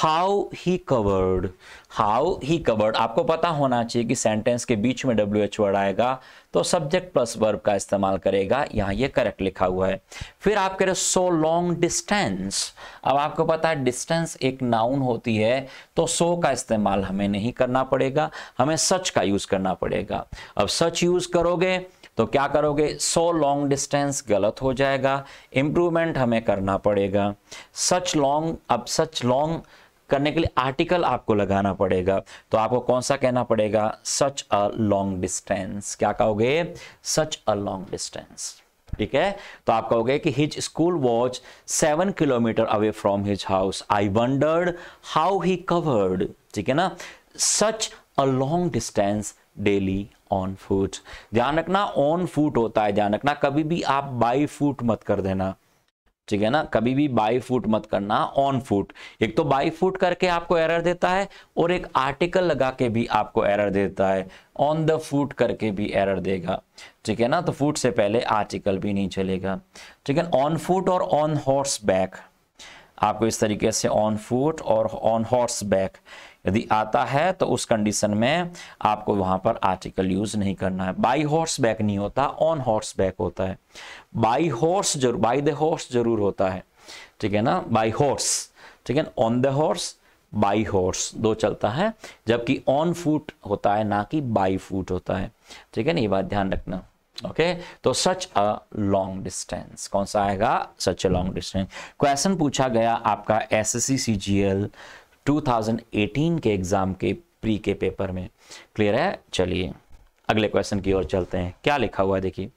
how he covered how he covered आपको पता होना चाहिए कि सेंटेंस के बीच में डब्ल्यू एच वर्ड आएगा तो सब्जेक्ट प्लस वर्ब का इस्तेमाल करेगा यहाँ ये करेक्ट लिखा हुआ है फिर आप कह रहे सो लॉन्ग डिस्टेंस अब आपको पता है डिस्टेंस एक नाउन होती है तो सो का इस्तेमाल हमें नहीं करना पड़ेगा हमें सच का यूज करना पड़ेगा अब सच यूज करोगे तो क्या करोगे सो लॉन्ग डिस्टेंस गलत हो जाएगा इंप्रूवमेंट हमें करना पड़ेगा सच लॉन्ग अब सच लॉन्ग करने के लिए आर्टिकल आपको लगाना पड़ेगा तो आपको कौन सा कहना पड़ेगा सच अ लॉन्ग डिस्टेंस क्या कहोगे सच अ लॉन्ग डिस्टेंस ठीक है तो आप कहोगे कि his school was seven kilometre away from his house I wondered how he covered ठीक है ना such a long distance daily on foot ध्यान रखना ऑन फूट होता है ध्यान रखना कभी भी आप बाई फूट मत कर देना ठीक है ना कभी भी बाई फूट मत करना ऑन फूट एक तो बाई फूट करके आपको एरर देता है और एक आर्टिकल लगा के भी आपको एरर देता है ऑन द फूट करके भी एरर देगा ठीक है ना तो फूट से पहले आर्टिकल भी नहीं चलेगा ठीक है ऑन फूट और ऑन हॉर्स बैक आपको इस तरीके से ऑन फूट और ऑन हॉर्स बैक यदि आता है तो उस कंडीशन में आपको वहां पर आर्टिकल यूज नहीं करना है बाई हॉर्स बैक नहीं होता ऑन हॉर्स बैक होता है बाई हॉर्स जरूर बाई द हॉर्स जरूर होता है ठीक है ना बाई हॉर्स ठीक है on the horse by horse दो चलता है जबकि ऑन फूट होता है ना कि बाई फूट होता है ठीक है ना ये बात ध्यान रखना ओके okay? तो सच अ लॉन्ग डिस्टेंस कौन सा आएगा such a long distance question पूछा गया आपका S S C C G L 2018 के एग्ज़ाम के प्री के पेपर में क्लियर है चलिए अगले क्वेश्चन की ओर चलते हैं क्या लिखा हुआ है देखिए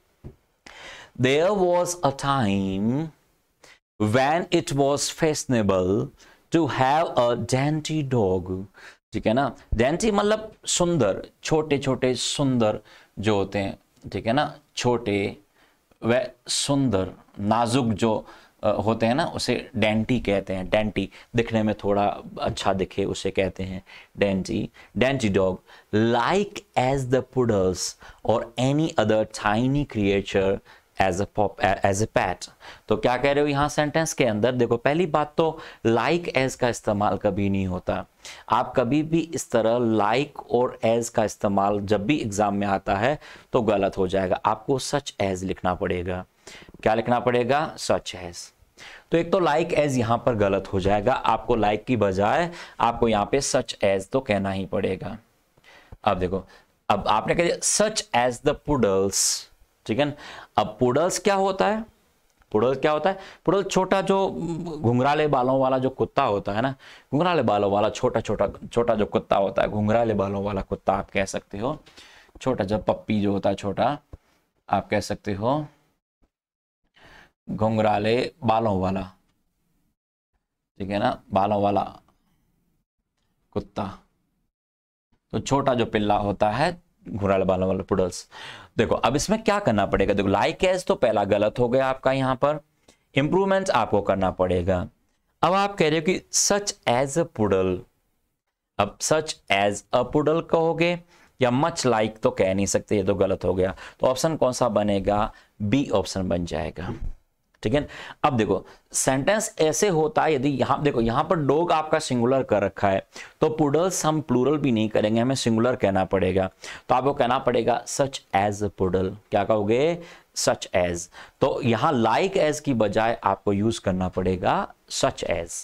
there was a time when it was fashionable to have a dainty dog ठीक है ना डेंटी मतलब सुंदर छोटे छोटे सुंदर जो होते हैं ठीक है ना छोटे व सुंदर नाजुक जो होते हैं ना उसे डेंटी कहते हैं डेंटी दिखने में थोड़ा अच्छा दिखे उसे कहते हैं dainty dainty dog like as the poodles और any other tiny creature as a as a pet तो क्या कह रहे हो यहाँ सेंटेंस के अंदर देखो पहली बात तो लाइक like एज का इस्तेमाल कभी नहीं होता आप कभी भी इस तरह लाइक like और एज का इस्तेमाल जब भी एग्जाम में आता है तो गलत हो जाएगा आपको सच एज लिखना पड़ेगा क्या लिखना पड़ेगा सच एज तो एक तो लाइक एज यहां पर गलत हो जाएगा आपको लाइक की बजाय आपको यहां पे सच एज तो कहना ही पड़ेगा अब देखो अब आपने कह दिया सच एज द पुडल्स ठीक है ना अब पुडल्स क्या होता है पुडल क्या होता है पुडल छोटा जो घुंघराले बालों वाला जो कुत्ता होता है ना घुंघराले बालों वाला छोटा छोटा छोटा जो कुत्ता होता है घुंघराले बालों वाला कुत्ता आप कह सकते हो छोटा जो पप्पी जो होता है छोटा आप कह सकते हो घुंघराले बालों वाला ठीक है ना बालों वाला कुत्ता तो छोटा जो पिल्ला होता है घुराल बालों वाला पुडल्स देखो अब इसमें क्या करना पड़ेगा देखो लाइक एज तो पहला गलत हो गया आपका यहाँ पर इंप्रूवमेंट आपको करना पड़ेगा अब आप कह रहे हो कि सच एज अ पुडल अब सच एज अ पुडल कहोगे या मच लाइक like तो कह नहीं सकते ये तो गलत हो गया तो ऑप्शन कौन सा बनेगा बी ऑप्शन बन जाएगा ठीक है अब देखो सेंटेंस ऐसे होता है यदि यहां देखो यहां पर डोग आपका सिंगुलर कर रखा है तो पुडल्स हम प्लूरल भी नहीं करेंगे हमें सिंगुलर कहना पड़ेगा तो आपको कहना पड़ेगा सच एज अ पुडल क्या कहोगे सच एज तो यहां लाइक एज की बजाय आपको यूज करना पड़ेगा सच एज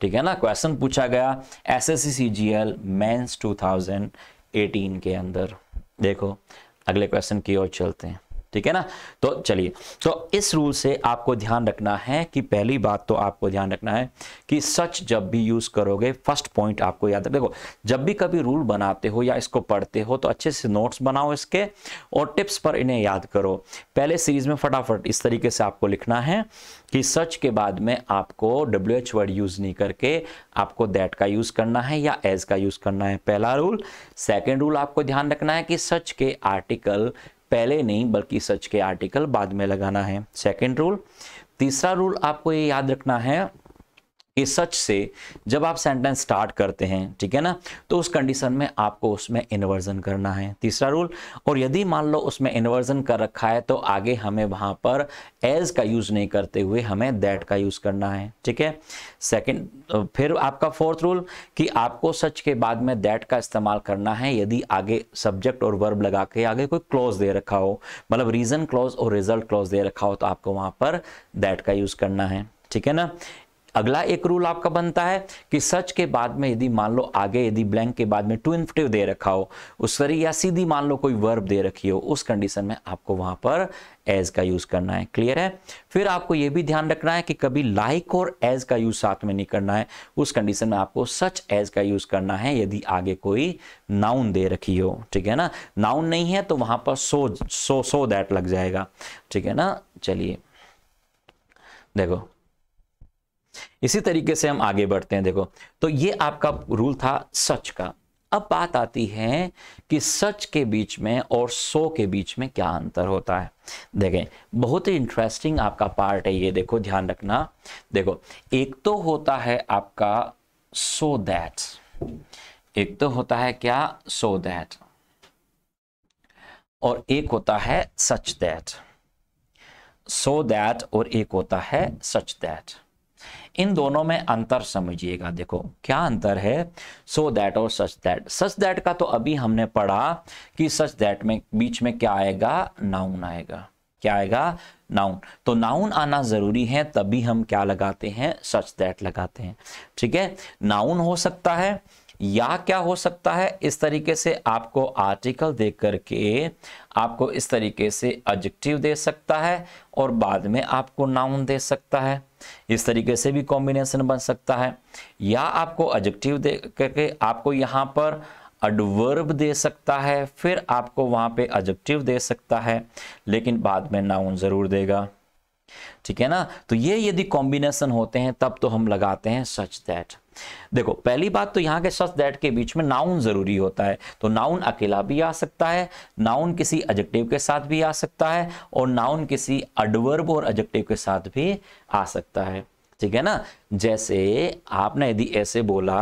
ठीक है ना क्वेश्चन पूछा गया S S C C G L mains two thousand eighteen के अंदर देखो अगले क्वेश्चन की ओर चलते हैं ठीक है ना तो चलिए तो इस रूल से आपको ध्यान रखना है कि पहली बात तो आपको ध्यान रखना है कि सच जब भी यूज करोगे फर्स्ट पॉइंट आपको याद रख देखो जब भी कभी रूल बनाते हो या इसको पढ़ते हो तो अच्छे से नोट्स बनाओ इसके और टिप्स पर इन्हें याद करो पहले सीरीज में फटाफट इस तरीके से आपको लिखना है कि सच के बाद में आपको डब्ल्यू एच वर्ड यूज नहीं करके आपको दैट का यूज करना है या एज का यूज करना है पहला रूल सेकेंड रूल आपको ध्यान रखना है कि सच के आर्टिकल पहले नहीं बल्कि सच के आर्टिकल बाद में लगाना है सेकेंड रूल तीसरा रूल आपको ये याद रखना है ए सच से जब आप सेंटेंस स्टार्ट करते हैं ठीक है ना तो उस कंडीशन में आपको उसमें इन्वर्जन करना है तीसरा रूल और यदि मान लो उसमें इन्वर्जन कर रखा है तो आगे हमें वहां पर एज का यूज़ नहीं करते हुए हमें दैट का यूज़ करना है ठीक है सेकंड फिर आपका फोर्थ रूल कि आपको सच के बाद में दैट का इस्तेमाल करना है यदि आगे सब्जेक्ट और वर्ब लगा के आगे कोई क्लॉज दे रखा हो मतलब रीज़न क्लॉज और रिजल्ट क्लॉज दे रखा हो तो आपको वहां पर दैट का यूज़ करना है ठीक है ना अगला एक रूल आपका बनता है कि सच के बाद में यदि मान लो आगे यदि ब्लैंक के बाद में टू इन्फिटिव दे रखा हो उस तरह या सीधी मान लो कोई वर्ब दे रखी हो उस कंडीशन में आपको वहां पर एज का यूज करना है क्लियर है फिर आपको यह भी ध्यान रखना है कि कभी लाइक like और एज का यूज साथ में नहीं करना है उस कंडीशन में आपको सच एज का यूज करना है यदि आगे कोई नाउन दे रखी हो ठीक है ना नाउन नहीं है तो वहां पर सो सो सो दैट लग जाएगा ठीक है ना चलिए देखो इसी तरीके से हम आगे बढ़ते हैं देखो तो ये आपका रूल था सच का अब बात आती है कि सच के बीच में और सो के बीच में क्या अंतर होता है देखें बहुत ही इंटरेस्टिंग आपका पार्ट है ये देखो ध्यान रखना देखो एक तो होता है आपका सो दैट एक तो होता है क्या सो दैट और एक होता है सच दैट सो दैट और एक होता है सच दैट इन दोनों में अंतर समझिएगा देखो क्या अंतर है सो दैट और सच दैट सच दैट का तो अभी हमने पढ़ा कि सच दैट में बीच में क्या आएगा नाउन आएगा क्या आएगा नाउन तो नाउन आना जरूरी है तभी हम क्या लगाते हैं सच दैट लगाते हैं ठीक है नाउन हो सकता है या क्या हो सकता है इस तरीके से आपको आर्टिकल दे करके आपको इस तरीके से एडजेक्टिव दे सकता है और बाद में आपको नाउन दे सकता है इस तरीके से भी कॉम्बिनेशन बन सकता है या आपको एडजेक्टिव दे करके आपको यहाँ पर एडवर्ब दे सकता है फिर आपको वहाँ पे एडजेक्टिव दे सकता है लेकिन बाद में नाउन ज़रूर देगा ठीक है ना तो ये यदि कॉम्बिनेशन होते हैं तब तो हम लगाते हैं सच दैट देखो पहली बात तो यहां के सच दैट के बीच में नाउन जरूरी होता है तो नाउन अकेला भी आ सकता है नाउन किसी एडजेक्टिव के साथ भी आ सकता है और नाउन किसी अडवर्ब और एडजेक्टिव के साथ भी आ सकता है ठीक है ना जैसे आपने यदि ऐसे बोला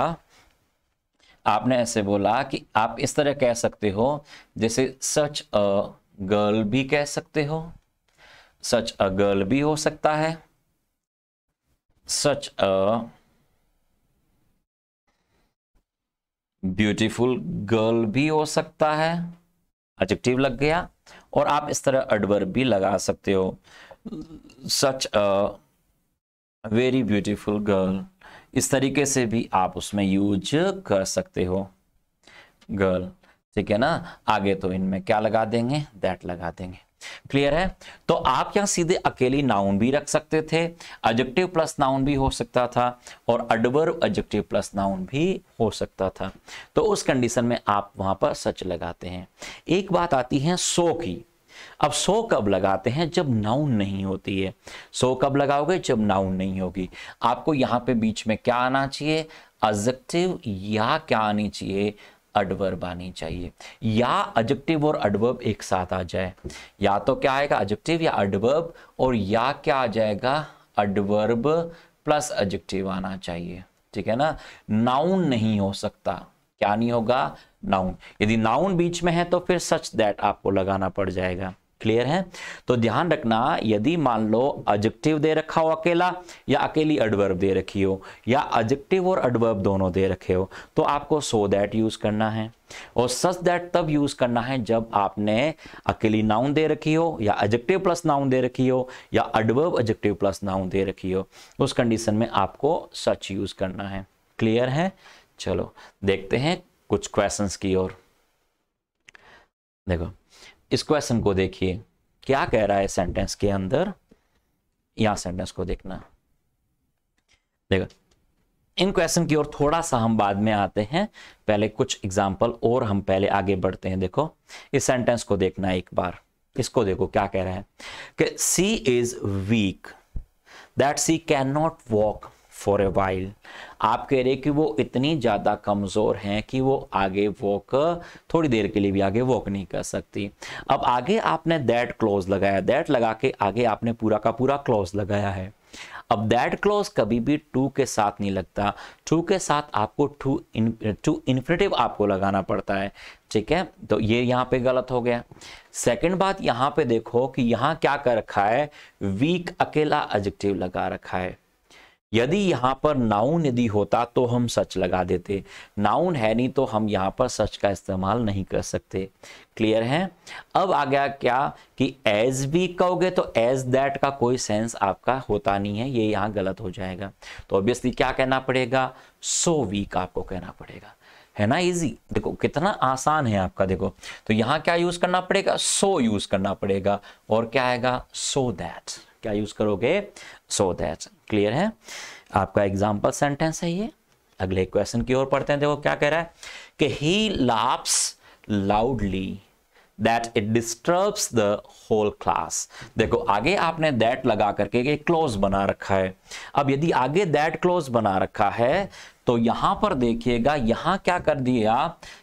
आपने ऐसे बोला कि आप इस तरह कह सकते हो जैसे सच अ गर्ल भी कह सकते हो सच अ गर्ल भी हो सकता है सच अ ब्यूटीफुल गर्ल भी हो सकता है एडजेक्टिव लग गया और आप इस तरह एडवर्ब भी लगा सकते हो such a very beautiful girl इस तरीके से भी आप उसमें यूज कर सकते हो गर्ल ठीक है ना आगे तो इनमें क्या लगा देंगे दैट लगा देंगे क्लियर है तो आप यहां सीधे अकेली नाउन भी रख सकते थे एडजेक्टिव प्लस नाउन भी हो सकता था और एडवर्ब एडजेक्टिव प्लस नाउन भी हो सकता था तो उस कंडीशन में आप वहां पर सच लगाते हैं एक बात आती है सो की अब सो कब लगाते हैं जब नाउन नहीं होती है सो कब लगाओगे जब नाउन नहीं होगी आपको यहां पे बीच में क्या आना चाहिए एडजेक्टिव या क्या आनी चाहिए अडवर्ब आनी चाहिए या एडजेक्टिव और एडवर्ब एक साथ आ जाए या तो क्या आएगा एडजेक्टिव या एडवर्ब और या क्या आ जाएगा एडवर्ब प्लस एडजेक्टिव आना चाहिए ठीक है ना नाउन नहीं हो सकता क्या नहीं होगा नाउन यदि नाउन बीच में है तो फिर सच दैट आपको लगाना पड़ जाएगा क्लियर है तो ध्यान रखना यदि मान लो एडजेक्टिव दे रखा हो अकेला या अकेली एडवर्ब दे रखी हो या एडजेक्टिव और एडवर्ब दोनों दे रखे हो तो आपको सो दैट यूज करना है और सच दैट तब यूज करना है जब आपने अकेली नाउन दे रखी हो या एडजेक्टिव प्लस नाउन दे रखी हो या एडवर्ब एडजेक्टिव प्लस नाउन दे रखी हो उस कंडीशन में आपको सच यूज करना है क्लियर है चलो देखते हैं कुछ क्वेश्चंस की ओर देखो इस क्वेश्चन को देखिए क्या कह रहा है सेंटेंस के अंदर यहां सेंटेंस को देखना देखो इन क्वेश्चन की ओर थोड़ा सा हम बाद में आते हैं पहले कुछ एग्जाम्पल और हम पहले आगे बढ़ते हैं देखो इस सेंटेंस को देखना एक बार इसको देखो क्या कह रहा है कि she is weak that she can not walk for a while आप कह रहे कि वो इतनी ज़्यादा कमज़ोर हैं कि वो आगे वॉक थोड़ी देर के लिए भी आगे वॉक नहीं कर सकती अब आगे आपने दैट क्लोज लगाया दैट लगा के आगे आपने पूरा का पूरा क्लोज लगाया है अब दैट क्लोज कभी भी टू के साथ नहीं लगता टू के साथ आपको टू इन टू इन्फिनेटिव आपको लगाना पड़ता है ठीक है तो ये यहाँ पे गलत हो गया सेकंड बात यहाँ पे देखो कि यहाँ क्या कर रखा है वीक अकेला एडजेक्टिव लगा रखा है यदि यहाँ पर नाउन यदि होता तो हम सच लगा देते नाउन है नहीं तो हम यहाँ पर सच का इस्तेमाल नहीं कर सकते क्लियर है अब आ गया क्या कि एज भी कहोगे तो एज दैट का कोई सेंस आपका होता नहीं है ये यह यहाँ गलत हो जाएगा तो ऑब्वियसली क्या कहना पड़ेगा सो वीक आपको कहना पड़ेगा है ना इजी देखो कितना आसान है आपका देखो तो यहाँ क्या यूज करना पड़ेगा सो यूज करना पड़ेगा और क्या आएगा सो दैट क्या यूज करोगे सो दैट क्लियर है आपका एग्जाम्पल सेंटेंस है ये अगले क्वेश्चन की ओर पढ़ते हैं देखो क्या कह रहा है कि he laughs loudly that it disturbs the whole class देखो आगे आपने दैट लगा करके एक क्लोज बना रखा है अब यदि आगे दैट क्लोज बना रखा है तो यहां पर देखिएगा यहां क्या कर दिया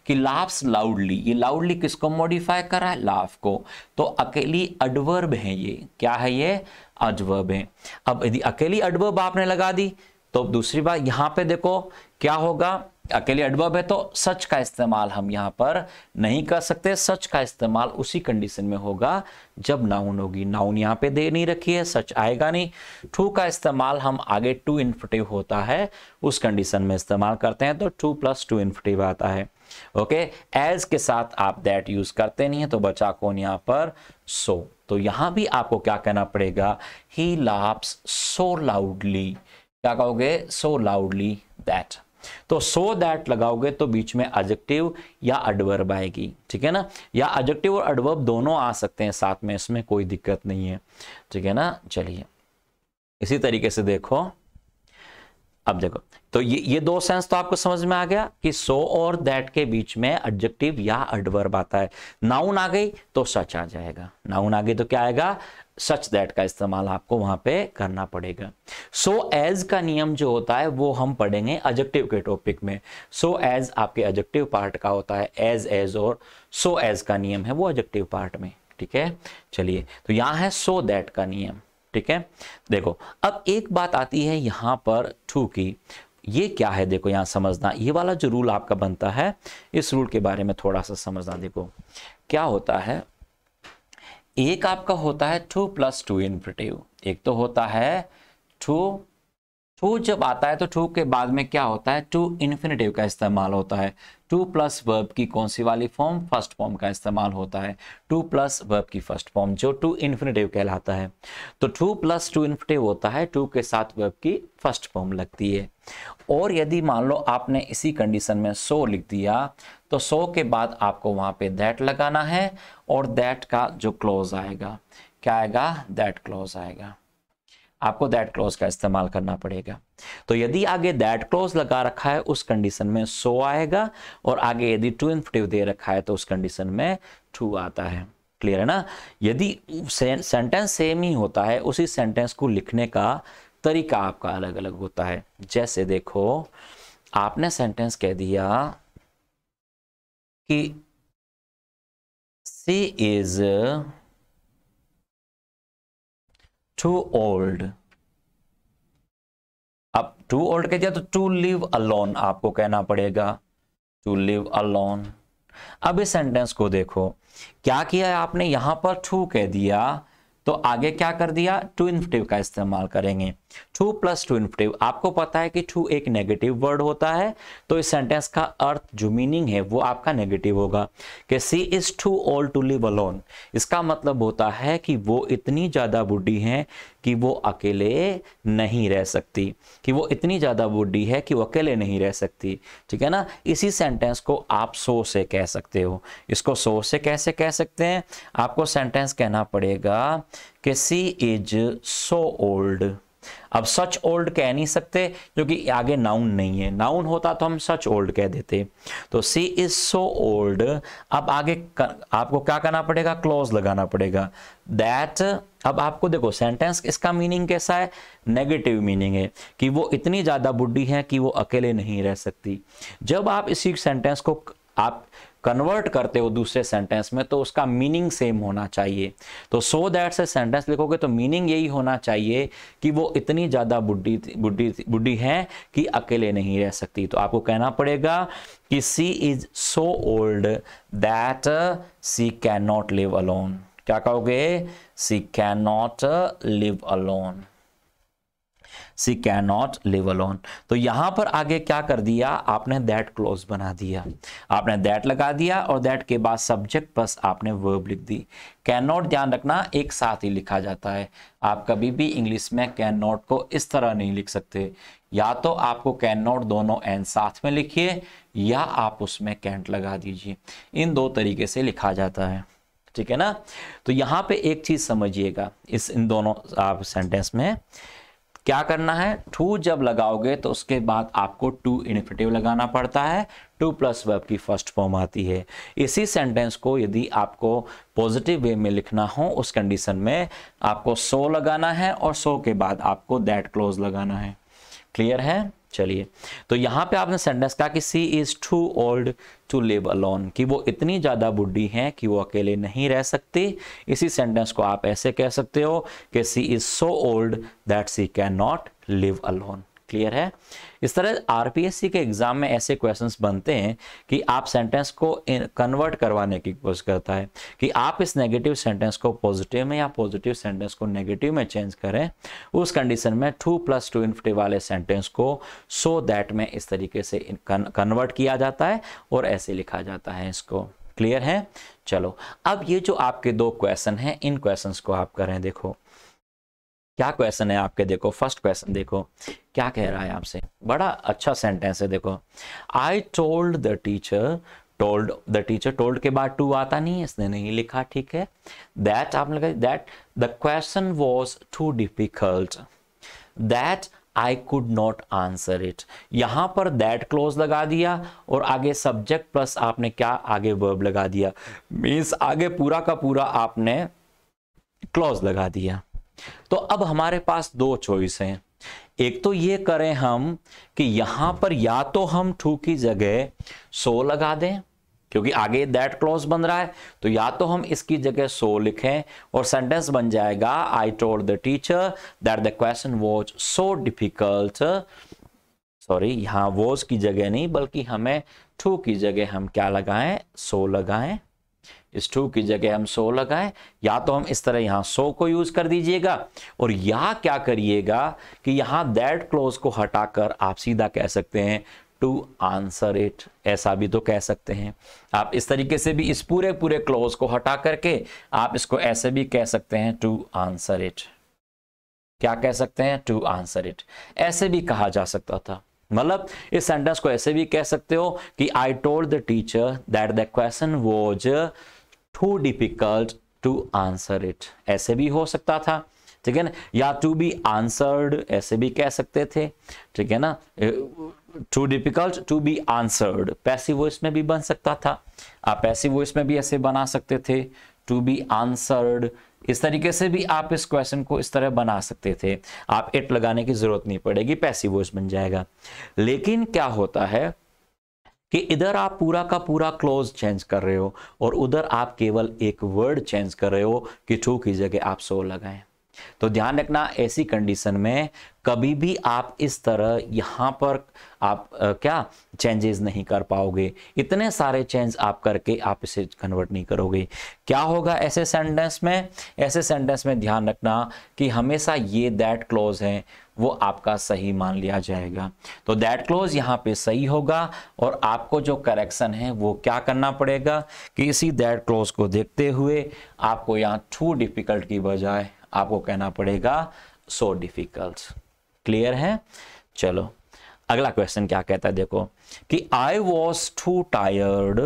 कि लाफ्स लाउडली ये लाउडली किसको मॉडिफाई कर रहा है लाफ को तो अकेली एडवर्ब है ये क्या है ये अडवर्ब हैं अब यदि अकेली अडवर्ब आपने लगा दी तो दूसरी बात यहां पे देखो क्या होगा अकेले अडवर्ब है तो सच का इस्तेमाल हम यहाँ पर नहीं कर सकते सच का इस्तेमाल उसी कंडीशन में होगा जब नाउन होगी नाउन यहां पे दे नहीं रखी है सच आएगा नहीं टू का इस्तेमाल हम आगे टू इन्फिटिव होता है उस कंडीशन में इस्तेमाल करते हैं तो टू प्लस टू इन्फिटिव आता है ओके एज के साथ आप दैट यूज करते नहीं है तो बचा कौन यहां पर सो so. तो यहां भी आपको क्या कहना पड़ेगा ही लाप्स सो लाउडली क्या कहोगे सो लाउडली दैट तो सो so दैट लगाओगे तो बीच में एडजेक्टिव या अडवर्ब आएगी ठीक है ना या एडजेक्टिव और अडवर्ब दोनों आ सकते हैं साथ में इसमें कोई दिक्कत नहीं है ठीक है ना चलिए इसी तरीके से देखो अब देखो तो ये ये दो सेंस तो आपको समझ में आ गया कि सो और दैट के बीच में एडजेक्टिव या एडवर्ब आता है नाउन आ गई तो सच आ जाएगा नाउन आ गई तो क्या आएगा सच दैट का इस्तेमाल आपको वहां पे करना पड़ेगा सो so, एज का नियम जो होता है वो हम पढ़ेंगे एडजेक्टिव के टॉपिक में सो so, एज आपके एडजेक्टिव पार्ट का होता है एज एज और सो so, एज का नियम है वो एडजेक्टिव पार्ट में ठीक है चलिए तो यहां है सो so दैट का नियम ठीक है देखो अब एक बात आती है यहां पर टू की ये क्या है देखो यहाँ समझना ये वाला जो रूल आपका बनता है इस रूल के बारे में थोड़ा सा समझना देखो क्या होता है एक आपका होता है टू प्लस टू इनफिटिव एक तो होता है टू टू जब आता है तो टू के बाद में क्या होता है टू इन्फिनेटिव का इस्तेमाल होता है टू प्लस वर्ब की कौन सी वाली फॉर्म फर्स्ट फॉर्म का इस्तेमाल होता है टू प्लस वर्ब की फर्स्ट फॉर्म जो टू इन्फिनेटिव कहलाता है तो टू प्लस टू इन्फिनेटिव होता है टू के साथ वर्ब की फर्स्ट फॉर्म लगती है और यदि मान लो आपने इसी कंडीशन में सो लिख दिया तो सो के बाद आपको वहां पे दैट लगाना है और दैट का जो क्लोज आएगा क्या आएगा दैट क्लोज आएगा आपको दैट क्लोज का इस्तेमाल करना पड़ेगा तो यदि आगे दैट क्लोज लगा रखा है उस कंडीशन में सो आएगा और आगे यदि टू इन्फिटिव दे रखा है तो उस कंडीशन में टू आता है क्लियर है ना यदि सेंटेंस सेम ही होता है उसी सेंटेंस को लिखने का तरीका आपका अलग अलग होता है जैसे देखो आपने सेंटेंस कह दिया कि सी इज़ टू ओल्ड अब टू ओल्ड कह दिया तो टू लिव अलोन आपको कहना पड़ेगा टू लिव अलोन अब इस सेंटेंस को देखो क्या किया है आपने यहां पर टू कह दिया तो आगे क्या कर दिया टू इन्फिटिव का इस्तेमाल करेंगे टू प्लस टू इन्फिटिव आपको पता है कि टू एक नेगेटिव वर्ड होता है तो इस सेंटेंस का अर्थ जो मीनिंग है वो आपका नेगेटिव होगा कि she is too old to live alone इसका मतलब होता है कि वो इतनी ज़्यादा बुढ़ी है कि वो अकेले नहीं रह सकती कि वो इतनी ज़्यादा बुढ़ी है कि वो अकेले नहीं रह सकती ठीक है ना इसी सेंटेंस को आप सो से कह सकते हो इसको सो से कैसे कह सकते हैं आपको सेंटेंस कहना पड़ेगा कि सी इज सो ओल्ड अब सच ओल्ड कह नहीं सकते जो कि आगे नाउन नहीं है नाउन होता तो हम सच ओल्ड कह देते तो सी इज सो ओल्ड अब आगे कर, आपको क्या करना पड़ेगा क्लोज लगाना पड़ेगा दैट अब आपको देखो सेंटेंस इसका मीनिंग कैसा है नेगेटिव मीनिंग है कि वो इतनी ज़्यादा बुढ़ी है कि वो अकेले नहीं रह सकती जब आप इसी सेंटेंस को आप कन्वर्ट करते हो दूसरे सेंटेंस में तो उसका मीनिंग सेम होना चाहिए तो सो दैट से सेंटेंस लिखोगे तो मीनिंग यही होना चाहिए कि वो इतनी ज़्यादा बुढ़ी बुढ़ी बुढ़ी है कि अकेले नहीं रह सकती तो आपको कहना पड़ेगा कि she is so old that she can not live alone क्या कहोगे she can not live alone she can not live alone तो यहाँ पर आगे क्या कर दिया आपने दैट क्लोज बना दिया आपने दैट लगा दिया और दैट के बाद सब्जेक्ट बस आपने वर्ब लिख दी कैन नॉट ध्यान रखना एक साथ ही लिखा जाता है आप कभी भी इंग्लिश में कैन नॉट को इस तरह नहीं लिख सकते या तो आपको कैन नॉट दोनों एन साथ में लिखिए या आप उसमें कैंट लगा दीजिए इन दो तरीके से लिखा जाता है ठीक है ना तो यहाँ पे एक चीज़ समझिएगा इस इन दोनों आप सेंटेंस में क्या करना है टू जब लगाओगे तो उसके बाद आपको टू इनिफिटिव लगाना पड़ता है टू प्लस वर्ब की फर्स्ट फॉर्म आती है इसी सेंटेंस को यदि आपको पॉजिटिव वे में लिखना हो उस कंडीशन में आपको सो लगाना है और सो के बाद आपको दैट क्लोज लगाना है क्लियर है चलिए तो यहाँ पे आपने सेंटेंस कहा कि she is too old to live alone कि वो इतनी ज़्यादा बुढ़ी हैं कि वो अकेले नहीं रह सकती इसी सेंटेंस को आप ऐसे कह सकते हो कि she is so old that she can not live alone clear है इस तरह आरपीएससी के एग्जाम में ऐसे क्वेश्चंस बनते हैं कि आप सेंटेंस को कन्वर्ट करवाने की कोशिश करता है कि आप इस नेगेटिव सेंटेंस को पॉजिटिव में या पॉजिटिव सेंटेंस को नेगेटिव में चेंज करें उस कंडीशन में टू प्लस टू इन्फिटिव वाले सेंटेंस को सो so दैट में इस तरीके से कन्वर्ट किया जाता है और ऐसे लिखा जाता है इसको क्लियर है चलो अब ये जो आपके दो क्वेश्चन हैं इन क्वेश्चंस को आप करें देखो क्या क्वेश्चन है आपके देखो फर्स्ट क्वेश्चन देखो क्या कह रहा है आपसे बड़ा अच्छा सेंटेंस है देखो I told the teacher told the teacher told के बाद टू आता नहीं है इसने नहीं लिखा ठीक है दैट आपने कहा that the question was too difficult that I could not answer it यहां पर दैट क्लोज लगा दिया और आगे सब्जेक्ट प्लस आपने क्या आगे वर्ब लगा दिया मीन्स आगे पूरा का पूरा आपने क्लोज लगा दिया तो अब हमारे पास दो चॉइस हैं एक तो ये करें हम कि यहां पर या तो हम टू की जगह सो लगा दें क्योंकि आगे दैट क्लॉज बन रहा है तो या तो हम इसकी जगह सो लिखें और सेंटेंस बन जाएगा I told the teacher that the question was so difficult sorry यहां वॉज की जगह नहीं बल्कि हमें टू की जगह हम क्या लगाएं सो लगाएं इस टू की जगह हम सो लगाएं या तो हम इस तरह यहाँ सो को यूज कर दीजिएगा और या क्या करिएगा कि यहाँ दैट क्लोज को हटाकर आप सीधा कह सकते हैं टू आंसर इट ऐसा भी तो कह सकते हैं आप इस तरीके से भी इस पूरे पूरे क्लोज को हटा करके आप इसको ऐसे भी कह सकते हैं टू आंसर इट क्या कह सकते हैं टू आंसर इट ऐसे भी कहा जा सकता था मतलब इस सेंटेंस को ऐसे भी कह सकते हो कि I told the teacher that the question was too difficult to answer it ऐसे भी हो सकता था ठीक है ना या टू बी आंसर्ड ऐसे भी कह सकते थे ठीक है ना too difficult to be answered passive voice में भी बन सकता था आप पैसिव वॉइस में भी ऐसे बना सकते थे टू बी आंसर्ड इस तरीके से भी आप इस क्वेश्चन को इस तरह बना सकते थे आप इट लगाने की जरूरत नहीं पड़ेगी पैसिव वॉइस बन जाएगा लेकिन क्या होता है कि इधर आप पूरा का पूरा क्लोज चेंज कर रहे हो और उधर आप केवल एक वर्ड चेंज कर रहे हो कि टू की जगह आप सो लगाएं तो ध्यान रखना ऐसी कंडीशन में कभी भी आप इस तरह यहाँ पर आप आ, क्या चेंजेस नहीं कर पाओगे इतने सारे चेंज आप करके आप इसे कन्वर्ट नहीं करोगे क्या होगा ऐसे सेंटेंस में ऐसे सेंटेंस में ध्यान रखना कि हमेशा ये दैट क्लोज है वो आपका सही मान लिया जाएगा तो दैट क्लोज यहाँ पे सही होगा और आपको जो करेक्शन है वो क्या करना पड़ेगा कि इसी दैट क्लोज को देखते हुए आपको यहाँ टू डिफिकल्ट की बजाय आपको कहना पड़ेगा सो डिफिकल्ट क्लियर है चलो अगला क्वेश्चन क्या कहता है देखो कि I was too tired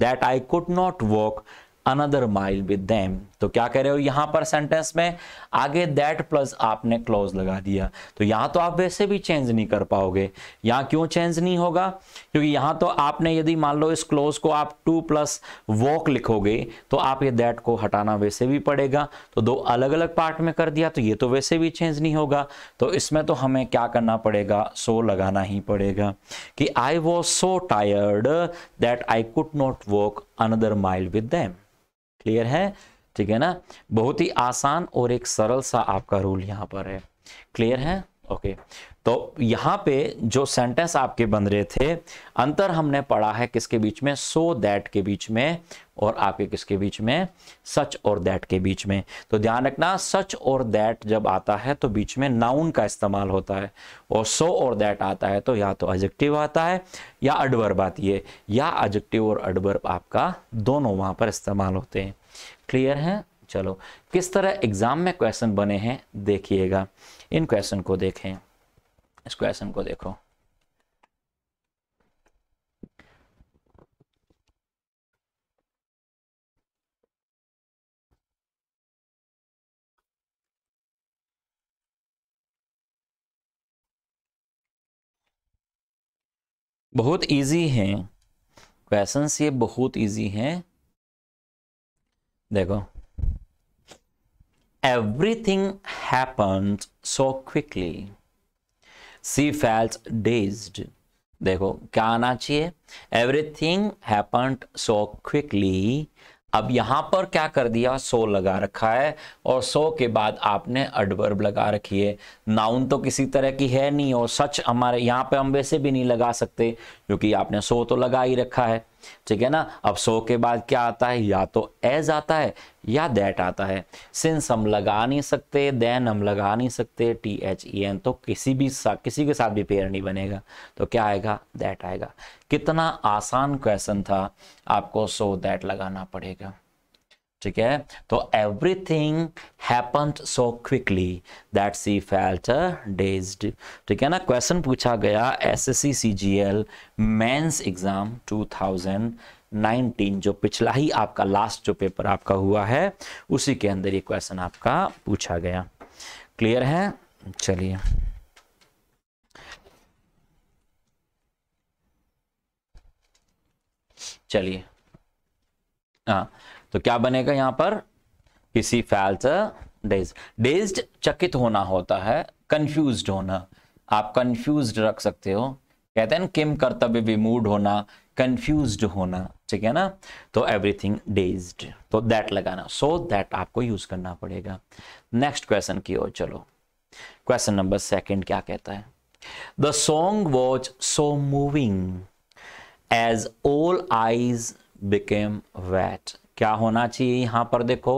that I could not walk another mile with them तो क्या कह रहे हो यहां पर सेंटेंस में आगे दैट प्लस आपने क्लॉज लगा दिया तो यहां तो आप वैसे भी चेंज नहीं कर पाओगे यहां क्यों चेंज नहीं होगा क्योंकि यहां तो आपने यदि मान लो इस क्लॉज को आप टू प्लस वॉक लिखोगे तो आप ये दैट को हटाना वैसे भी पड़ेगा तो दो अलग अलग पार्ट में कर दिया तो ये तो वैसे भी चेंज नहीं होगा तो इसमें तो हमें क्या करना पड़ेगा सो लगाना ही पड़ेगा कि I was so tired that I could not walk another mile with them clear है ठीक है ना बहुत ही आसान और एक सरल सा आपका रूल यहाँ पर है क्लियर है ओके तो यहाँ पे जो सेंटेंस आपके बन रहे थे अंतर हमने पढ़ा है किसके बीच में सो so दैट के बीच में और आपके किसके बीच में सच और दैट के बीच में तो ध्यान रखना सच और दैट जब आता है तो बीच में नाउन का इस्तेमाल होता है और सो so और दैट आता है तो या तो एजेक्टिव आता है या अडवर्ब आती है या एजेक्टिव और अडवर्ब आपका दोनों वहाँ पर इस्तेमाल होते हैं क्लियर है चलो किस तरह एग्जाम में क्वेश्चन बने हैं देखिएगा इन क्वेश्चन को देखें इस क्वेश्चन को देखो बहुत इजी हैं क्वेश्चन ये बहुत इजी हैं देखो everything happen so quickly she fells dazed देखो क्या आना चाहिए एवरीथिंग हैपन्ड सो क्विकली अब यहां पर क्या कर दिया सो लगा रखा है और सो के बाद आपने अडवर्ब लगा रखी है नाउन तो किसी तरह की है नहीं और सच हमारे यहां पे हम वैसे भी नहीं लगा सकते क्योंकि आपने सो तो लगा ही रखा है ठीक है ना अब सो के बाद क्या आता है या तो एज आता है या दैट आता है सिंस हम लगा नहीं सकते देन हम लगा नहीं सकते टी एच ई एन तो किसी भी किसी के साथ भी पेयर नहीं बनेगा तो क्या आएगा दैट आएगा कितना आसान क्वेश्चन था आपको सो so दैट लगाना पड़ेगा ठीक है तो everything happened so quickly that she felt dazed ठीक है ना क्वेश्चन पूछा गया S S C C G L mains exam nineteen जो पिछला ही आपका लास्ट जो पेपर आपका हुआ है उसी के अंदर ये क्वेश्चन आपका पूछा गया क्लियर है चलिए चलिए हाँ तो क्या बनेगा यहां पर किसी फैल्स डेज डेज्ड चकित होना होता है कंफ्यूज होना आप कंफ्यूज रख सकते हो कहते हैं किम कर्तव्य विमूड होना कंफ्यूज होना ठीक है ना तो एवरीथिंग डेज्ड तो दैट लगाना सो so दैट आपको यूज करना पड़ेगा नेक्स्ट क्वेश्चन की ओर चलो क्वेश्चन नंबर सेकंड क्या कहता है the song was so moving as all eyes became wet क्या होना चाहिए यहां पर देखो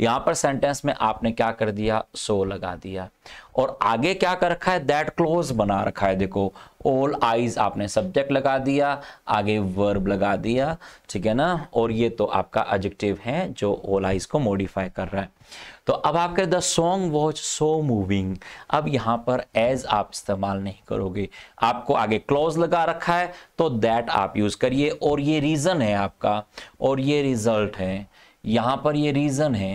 यहाँ पर सेंटेंस में आपने क्या कर दिया सो लगा दिया और आगे क्या कर रखा है दैट क्लोज बना रखा है देखो ऑल आइज आपने सब्जेक्ट लगा दिया आगे वर्ब लगा दिया ठीक है ना और ये तो आपका एडजेक्टिव है जो ऑल आइज को मॉडिफाई कर रहा है तो अब आप the song was so moving अब यहां पर एज आप इस्तेमाल नहीं करोगे आपको आगे क्लॉज लगा रखा है तो दैट आप यूज करिए और ये रीजन है आपका और ये रिजल्ट है यहां पर ये रीज़न है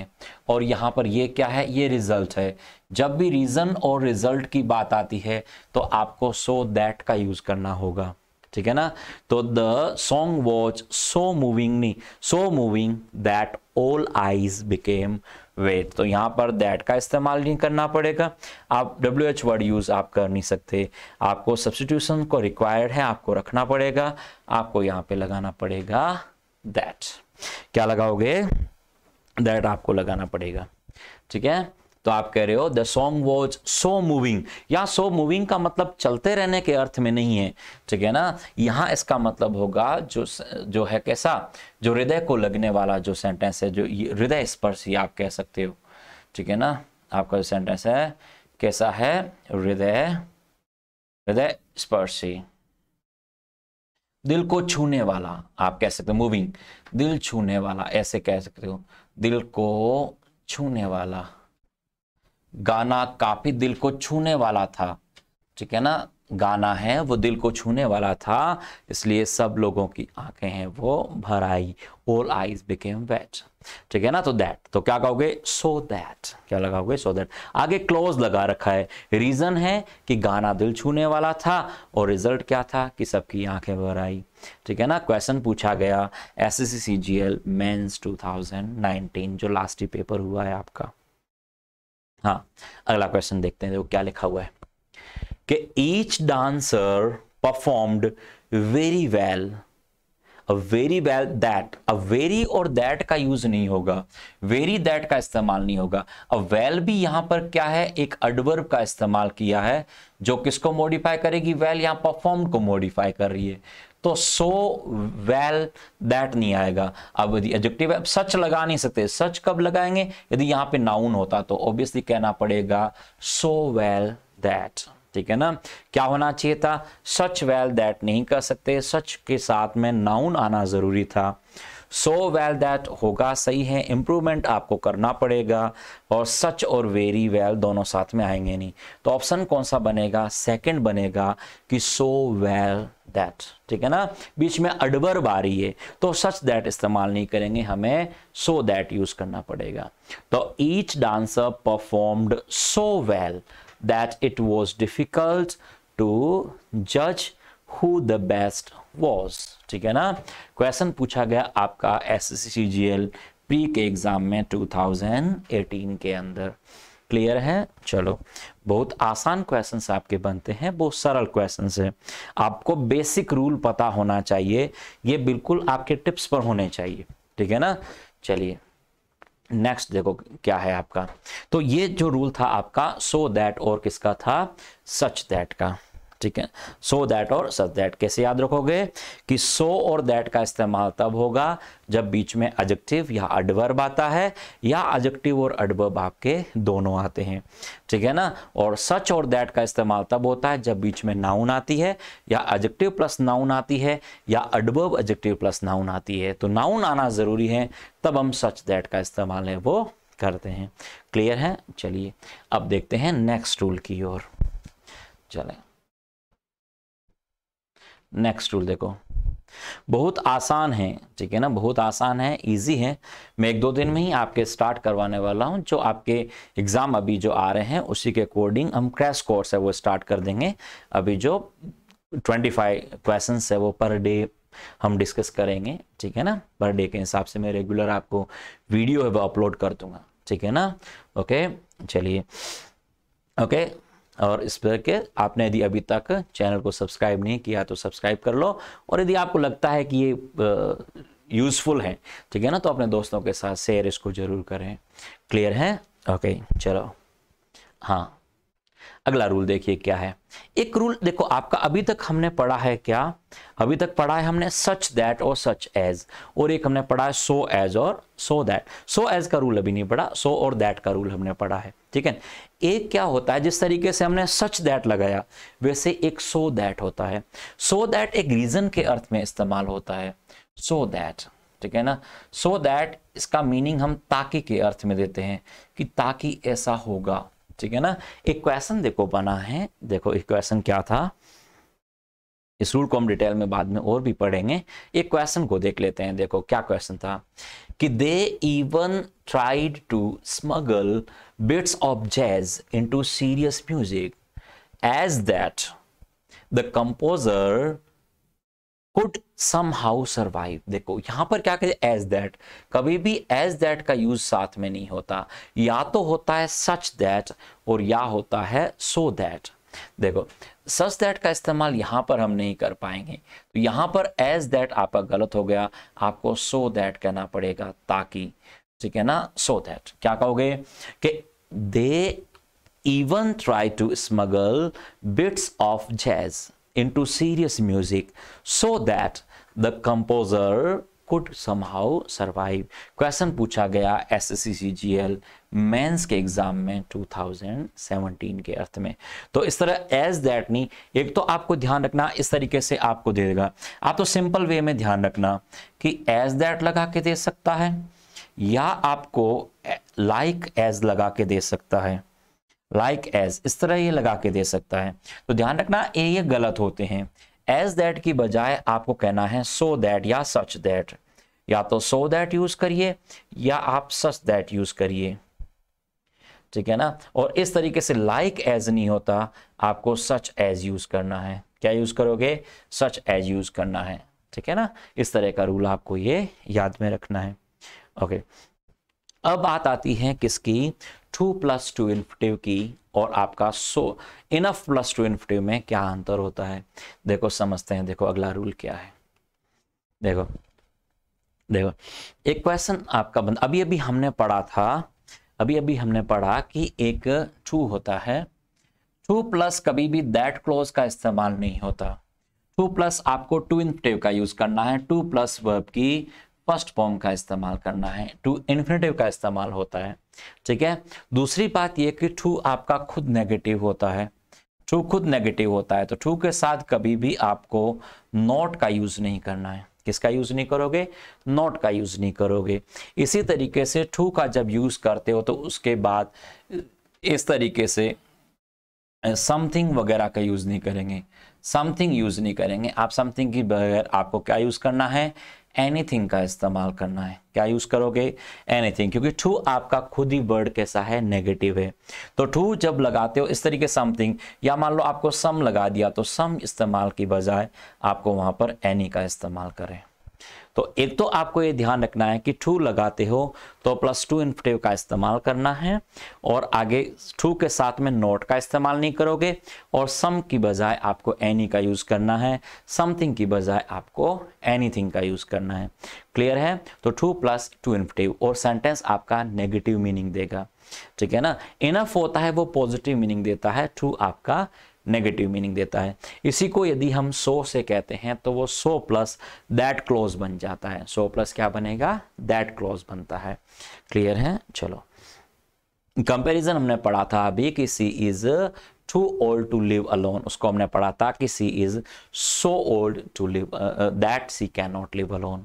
और यहां पर ये क्या है ये रिज़ल्ट है जब भी रीज़न और रिज़ल्ट की बात आती है तो आपको सो so दैट का यूज़ करना होगा ठीक है ना तो the song was so moving नी so moving that all eyes became wet तो यहाँ पर दैट का इस्तेमाल नहीं करना पड़ेगा आप डब्ल्यू एच वर्ड यूज़ आप कर नहीं सकते आपको सब्सटीट्यूशन को रिक्वायर्ड है आपको रखना पड़ेगा आपको यहाँ पे लगाना पड़ेगा दैट क्या लगाओगे दैट आपको लगाना पड़ेगा ठीक है तो आप कह रहे हो the song was so moving यहां सो मूविंग का मतलब चलते रहने के अर्थ में नहीं है ठीक है ना यहाँ इसका मतलब होगा जो जो है कैसा जो हृदय को लगने वाला जो सेंटेंस है जो हृदय स्पर्श आप कह सकते हो ठीक है ना आपका जो सेंटेंस है कैसा है हृदय हृदय स्पर्शी दिल को छूने वाला आप कह सकते हो मूविंग दिल छूने वाला ऐसे कह सकते हो दिल को छूने वाला गाना काफ़ी दिल को छूने वाला था ठीक है ना गाना है वो दिल को छूने वाला था इसलिए सब लोगों की आंखें हैं वो भर आई ऑल आईज बिकेम वेट ठीक है ना तो दैट तो क्या कहोगे सो दैट क्या लगाओगे सो दैट आगे क्लोज लगा रखा है रीजन है कि गाना दिल छूने वाला था और रिजल्ट क्या था कि सबकी आंखें भर आई ठीक है ना क्वेश्चन पूछा गया S S C G L mains two जो लास्ट पेपर हुआ है आपका हाँ अगला क्वेश्चन देखते हैं देखो क्या लिखा हुआ है कि each dancer performed very well very well that a very और दैट का यूज नहीं होगा वेरी दैट का इस्तेमाल नहीं होगा अ वेल भी यहां पर क्या है एक अडवर्ब का इस्तेमाल किया है जो किसको मॉडिफाई करेगी वेल यहां परफॉर्म को मॉडिफाई कर रही है तो सो वेल दैट नहीं आएगा अब यदि एडजेक्टिव अब सच लगा नहीं सकते सच कब लगाएंगे यदि यहां पे नाउन होता तो ऑब्वियसली कहना पड़ेगा सो वेल दैट ठीक है ना क्या होना चाहिए था सच वेल दैट नहीं कर सकते सच के साथ में नाउन आना जरूरी था सो वेल दैट होगा सही है इंप्रूवमेंट आपको करना पड़ेगा और सच और वेरी वेल well दोनों साथ में आएंगे नहीं तो ऑप्शन कौन सा बनेगा सेकंड बनेगा कि सो वेल दैट ठीक है ना बीच में अडवर्ब आ रही है तो सच दैट इस्तेमाल नहीं करेंगे हमें सो दैट यूज करना पड़ेगा तो each dancer performed so well that it was difficult to जज हु द बेस्ट वॉज ठीक है ना क्वेश्चन पूछा गया आपका S C G L pre के एग्जाम में 2018 के अंदर क्लियर है चलो बहुत आसान क्वेश्चन आपके बनते हैं बहुत सरल क्वेश्चन है आपको बेसिक रूल पता होना चाहिए ये बिल्कुल आपके टिप्स पर होने चाहिए ठीक है ना चलिए नेक्स्ट देखो क्या है आपका तो ये जो रूल था आपका सो so दैट और किसका था सच दैट का ठीक है सो दैट और सच दैट कैसे याद रखोगे कि सो so और दैट का इस्तेमाल तब होगा जब बीच में एडजेक्टिव या एडवर्ब आता है या एडजेक्टिव और एडवर्ब आपके दोनों आते हैं ठीक है ना और सच और दैट का इस्तेमाल तब होता है जब बीच में नाउन आती है या एडजेक्टिव प्लस नाउन आती है या एडवर्ब एडजेक्टिव प्लस नाउन आती है तो नाउन आना ज़रूरी है तब हम सच दैट का इस्तेमाल है वो करते हैं क्लियर है चलिए अब देखते हैं नेक्स्ट रूल की ओर चलें नेक्स्ट रूल देखो बहुत आसान है ठीक है ना बहुत आसान है इजी है मैं एक दो दिन में ही आपके स्टार्ट करवाने वाला हूं जो आपके एग्ज़ाम अभी जो आ रहे हैं उसी के अकॉर्डिंग हम क्रैश कोर्स है वो स्टार्ट कर देंगे अभी जो 25 क्वेश्चन है वो पर डे हम डिस्कस करेंगे ठीक है ना पर डे के हिसाब से मैं रेगुलर आपको वीडियो है वो अपलोड कर दूंगा ठीक है ना ओके चलिए ओके और इस पर के आपने यदि अभी तक चैनल को सब्सक्राइब नहीं किया तो सब्सक्राइब कर लो और यदि आपको लगता है कि ये यूज़फुल है ठीक है ना तो अपने दोस्तों के साथ शेयर इसको ज़रूर करें क्लियर है ओके चलो हाँ अगला रूल देखिए क्या है एक रूल देखो आपका अभी तक हमने पढ़ा है क्या अभी तक पढ़ा है हमने सच दैट और सच एज और एक हमने पढ़ा है सो एज और सो दैट सो एज का रूल अभी नहीं पढ़ा सो और दैट का रूल हमने पढ़ा है ठीक है एक क्या होता है जिस तरीके से हमने सच दैट लगाया वैसे एक सो so दैट होता है सो so दैट एक रीजन के अर्थ में इस्तेमाल होता है सो so दैट ठीक है ना सो so दैट इसका मीनिंग हम ताकि के अर्थ में देते हैं कि ताकि ऐसा होगा ठीक है ना इक्वेशन देखो बना है देखो इक्वेशन क्या था इस रूल को हम डिटेल में बाद में और भी पढ़ेंगे एक क्वेश्चन को देख लेते हैं देखो क्या क्वेश्चन था कि they even tried to smuggle bits of jazz into serious music as that the composer could somehow survive देखो यहां पर क्या कहते एज दैट कभी भी एज दैट का यूज साथ में नहीं होता या तो होता है सच दैट और या होता है सो so दैट देखो सच दैट का इस्तेमाल यहां पर हम नहीं कर पाएंगे तो यहां पर एज दैट आपका गलत हो गया आपको सो so दैट कहना पड़ेगा ताकि ठीक है ना सो so दैट क्या कहोगे कि they even try to smuggle bits of jazz into serious music so that the composer could somehow survive question पूछा गया S S C C G L mains के एग्जाम में 2017 के अर्थ में तो इस तरह एज दैट नी एक तो आपको ध्यान रखना इस तरीके से आपको दे देगा आप तो सिंपल वे में ध्यान रखना कि एज दैट लगा के दे सकता है या आपको लाइक like एज लगा के दे सकता है लाइक like एज इस तरह ये लगा के दे सकता है तो ध्यान रखना ए ये गलत होते हैं एज दैट की बजाय आपको कहना है सो so दैट या सच दैट या तो सो दैट यूज करिए या आप सच दैट यूज करिए ठीक है ना और इस तरीके से लाइक like एज नहीं होता आपको सच एज यूज करना है क्या यूज करोगे सच एज यूज करना है ठीक है ना इस तरह का रूल आपको ये याद में रखना है ओके okay. अब बात आती है किसकी टू प्लस टू इन्फिटिव की और आपका so enough plus to infinitive में क्या अंतर होता है देखो समझते हैं देखो अगला रूल क्या है देखो देखो एक क्वेश्चन आपका बंद अभी अभी हमने पढ़ा था अभी अभी हमने पढ़ा कि एक टू होता है टू प्लस कभी भी दैट क्लोज का इस्तेमाल नहीं होता टू प्लस आपको टू इन्फिटिव का यूज करना है टू प्लस वर्ब की फर्स्ट फॉर्म का इस्तेमाल करना है टू इन्फिनेटिव का इस्तेमाल होता है ठीक है दूसरी बात यह कि टू आपका खुद नेगेटिव होता है टू खुद नेगेटिव होता है तो टू के साथ कभी भी आपको नॉट का यूज नहीं करना है किसका यूज नहीं करोगे नॉट का यूज नहीं करोगे इसी तरीके से टू का जब यूज करते हो तो उसके बाद इस तरीके से समथिंग वगैरह का यूज नहीं करेंगे समथिंग यूज नहीं करेंगे आप समथिंग की बगैर आपको क्या यूज करना है एनी का इस्तेमाल करना है क्या यूज करोगे एनी क्योंकि टू आपका खुद ही वर्ड कैसा है नेगेटिव है तो टू जब लगाते हो इस तरीके समथिंग या मान लो आपको सम लगा दिया तो सम इस्तेमाल की बजाय आपको वहां पर एनी का इस्तेमाल करें तो एक तो आपको ये ध्यान रखना है कि टू लगाते हो तो प्लस टू इन्फिटिव का इस्तेमाल करना है और आगे टू के साथ में नोट का इस्तेमाल नहीं करोगे और सम की बजाय आपको एनी का यूज़ करना है समथिंग की बजाय आपको एनीथिंग का यूज़ करना है क्लियर है तो टू प्लस टू इन्फिटिव और सेंटेंस आपका नेगेटिव मीनिंग देगा ठीक है ना इनफ होता है वो पॉजिटिव मीनिंग देता है टू आपका नेगेटिव मीनिंग देता है इसी को यदि हम सो से कहते हैं तो वो सो प्लस दैट क्लोज बन जाता है सो प्लस क्या बनेगा दैट क्लोज बनता है क्लियर है चलो कंपैरिजन हमने पढ़ा था अभी कि she is too old to live alone उसको हमने पढ़ा था कि she is so old to live that she can not live alone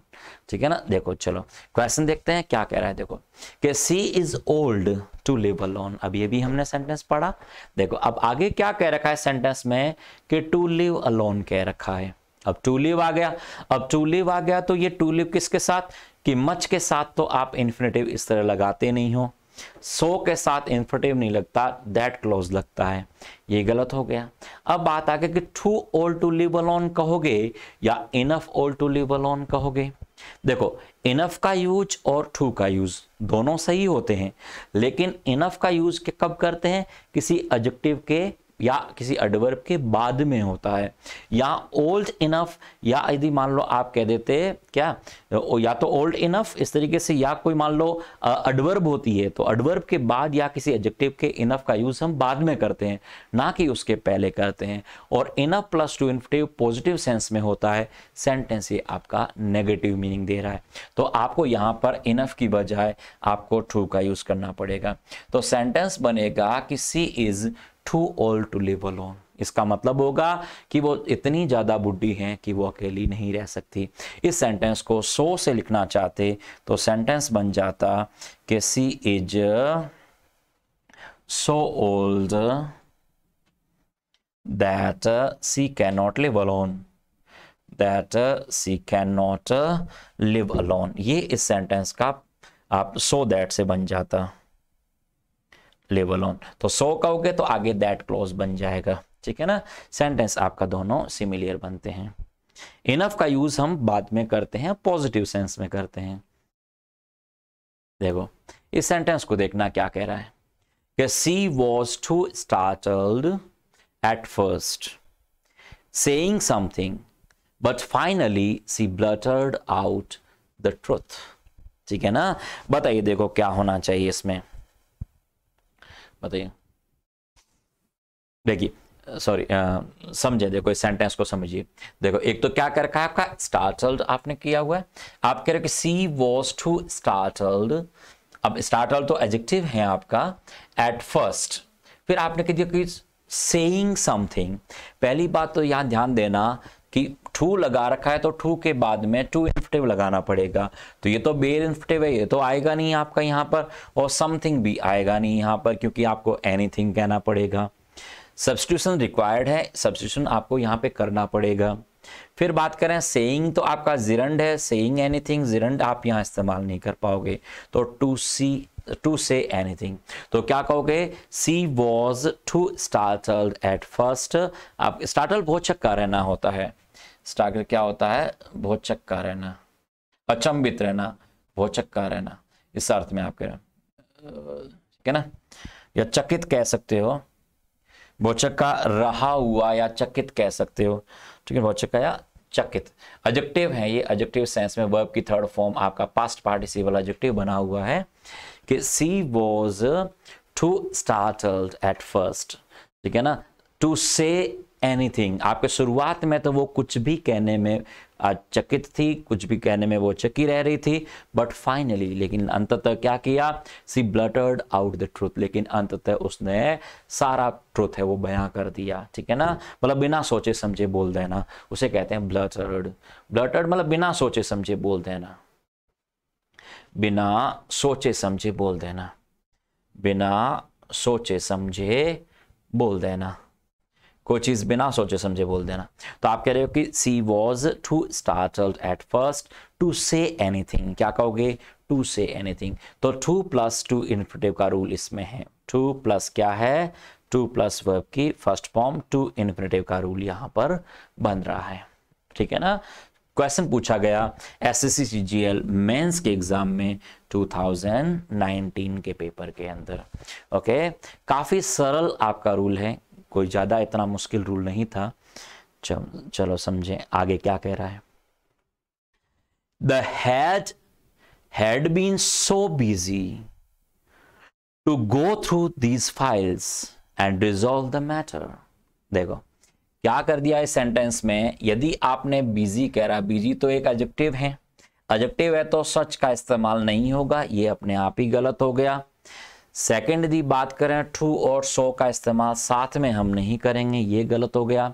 ठीक है ना देखो चलो क्वेश्चन देखते हैं क्या कह रहा है देखो कि she is old to live alone अब ये भी हमने सेंटेंस पढ़ा देखो अब आगे क्या कह रखा है सेंटेंस में कि टू लिव अलोन कह रखा है अब टू लिव आ गया अब टू लिव आ गया तो ये टू लिव किसके साथ कि मच के साथ तो आप इन्फिनेटिव इस तरह लगाते नहीं हो सो के साथ इन्फर्टिव नहीं लगता दैट क्लोज लगता है ये गलत हो गया अब बात आ गई कि too old to live alone कहोगे या enough old to live alone कहोगे देखो इनफ का यूज और टू का यूज दोनों सही होते हैं लेकिन इनफ का यूज कब करते हैं किसी एडजेक्टिव के या किसी एडवर्ब के बाद में होता है या ओल्ड इनफ या यदि मान लो आप कह देते क्या या तो ओल्ड इनफ इस तरीके से या कोई मान लो एडवर्ब होती है तो एडवर्ब के बाद या किसी एडजेक्टिव के इनफ का यूज़ हम बाद में करते हैं ना कि उसके पहले करते हैं और enough plus to infinitive positive sense में होता है सेंटेंस ये आपका नेगेटिव मीनिंग दे रहा है तो आपको यहाँ पर इनफ की बजाय आपको ट्रू का यूज़ करना पड़ेगा तो सेंटेंस बनेगा कि she is too old to live alone इसका मतलब होगा कि वो इतनी ज़्यादा बुढ़ी हैं कि वो अकेली नहीं रह सकती इस सेंटेंस को सो से लिखना चाहते तो सेंटेंस बन जाता कि she is so old that she can not live alone that she can not live alone ये इस सेंटेंस का आप सो so दैट से बन जाता लेवल ऑन तो सो कहोगे तो आगे दैट क्लोज बन जाएगा ठीक है ना सेंटेंस आपका दोनों सिमिलियर बनते हैं इनफ का यूज हम बाद में करते हैं पॉजिटिव सेंस में करते हैं देखो इस सेंटेंस को देखना क्या कह रहा है कि she was too startled at first saying something but finally she blurted out the truth ठीक है ना बताइए देखो क्या होना चाहिए इसमें बताइए देखिए सॉरी समझे देखो इस सेंटेंस को समझिए देखो एक तो क्या कर रखा है आपका स्टार्टल्ड आपने किया हुआ है आप कह रहे हो कि सी वॉज टू स्टार्टल्ड अब स्टार्टल्ड तो एडजेक्टिव है आपका एट फर्स्ट फिर आपने कह दिया कि सेइंग समथिंग पहली बात तो यहां ध्यान देना कि टू लगा रखा है तो टू के बाद में टू इन्फिटिव लगाना पड़ेगा तो ये तो बेर इन्फिटिव है ये तो आएगा नहीं आपका यहाँ पर और समथिंग भी आएगा नहीं यहाँ पर क्योंकि आपको एनीथिंग कहना पड़ेगा सब्सटीट्यूशन रिक्वायर्ड है सब्सटीट्यूशन आपको यहाँ पे करना पड़ेगा फिर बात करें सेइंग तो आपका जिरंड है सेइंग एनीथिंग जिरंड आप यहाँ इस्तेमाल नहीं कर पाओगे तो to she to say anything तो क्या कहोगे she was too startled at first आप स्टार्टल बहुत चक्का रहना होता है स्टार्कर क्या होता है भोचक का रहना अचंबित रहना भोचक का रहना इस अर्थ में आप कह रहे हैं ठीक है ना या चकित कह सकते हो भोचक का रहा हुआ या चकित कह सकते हो ठीक है भोचक का या चकित एडजेक्टिव है ये एडजेक्टिव सेंस में वर्ब की थर्ड फॉर्म आपका पास्ट पार्टिसिपल एडजेक्टिव बना हुआ है कि she was too startled at first ठीक है ना टू से एनीथिंग आपके शुरुआत में तो वो कुछ भी कहने में चकित थी कुछ भी कहने में वो चकी रह रही थी बट फाइनली लेकिन अंततः क्या किया she blurted out the truth लेकिन अंततः उसने सारा ट्रूथ है वो बयां कर दिया ठीक है ना मतलब बिना सोचे समझे बोल देना उसे कहते हैं ब्लटर्ड ब्लटर्ड मतलब बिना सोचे समझे बोल देना बिना सोचे समझे बोल देना बिना सोचे समझे बोल देना कोई चीज़ बिना सोचे समझे बोल देना तो आप कह रहे हो कि she was too startled at first to say anything क्या कहोगे टू से एनीथिंग तो टू प्लस टू इन्फिटिव का रूल इसमें है टू प्लस क्या है टू प्लस वर्ब की फर्स्ट फॉर्म टू इन्फिनेटिव का रूल यहाँ पर बन रहा है ठीक है ना क्वेश्चन पूछा गया S S C G L mains के एग्जाम में 2019 के पेपर के अंदर ओके काफ़ी सरल आपका रूल है कोई ज़्यादा इतना मुश्किल रूल नहीं था चलो समझे आगे क्या कह रहा है the has had been so busy to go through these files and resolve the matter देखो क्या कर दिया इस सेंटेंस में यदि आपने बिजी कह रहा बिजी तो एक एजेक्टिव है एजेक्टिव है तो सच का इस्तेमाल नहीं होगा ये अपने आप ही गलत हो गया सेकंड यदि बात करें ट्रू और सो का इस्तेमाल साथ में हम नहीं करेंगे ये गलत हो गया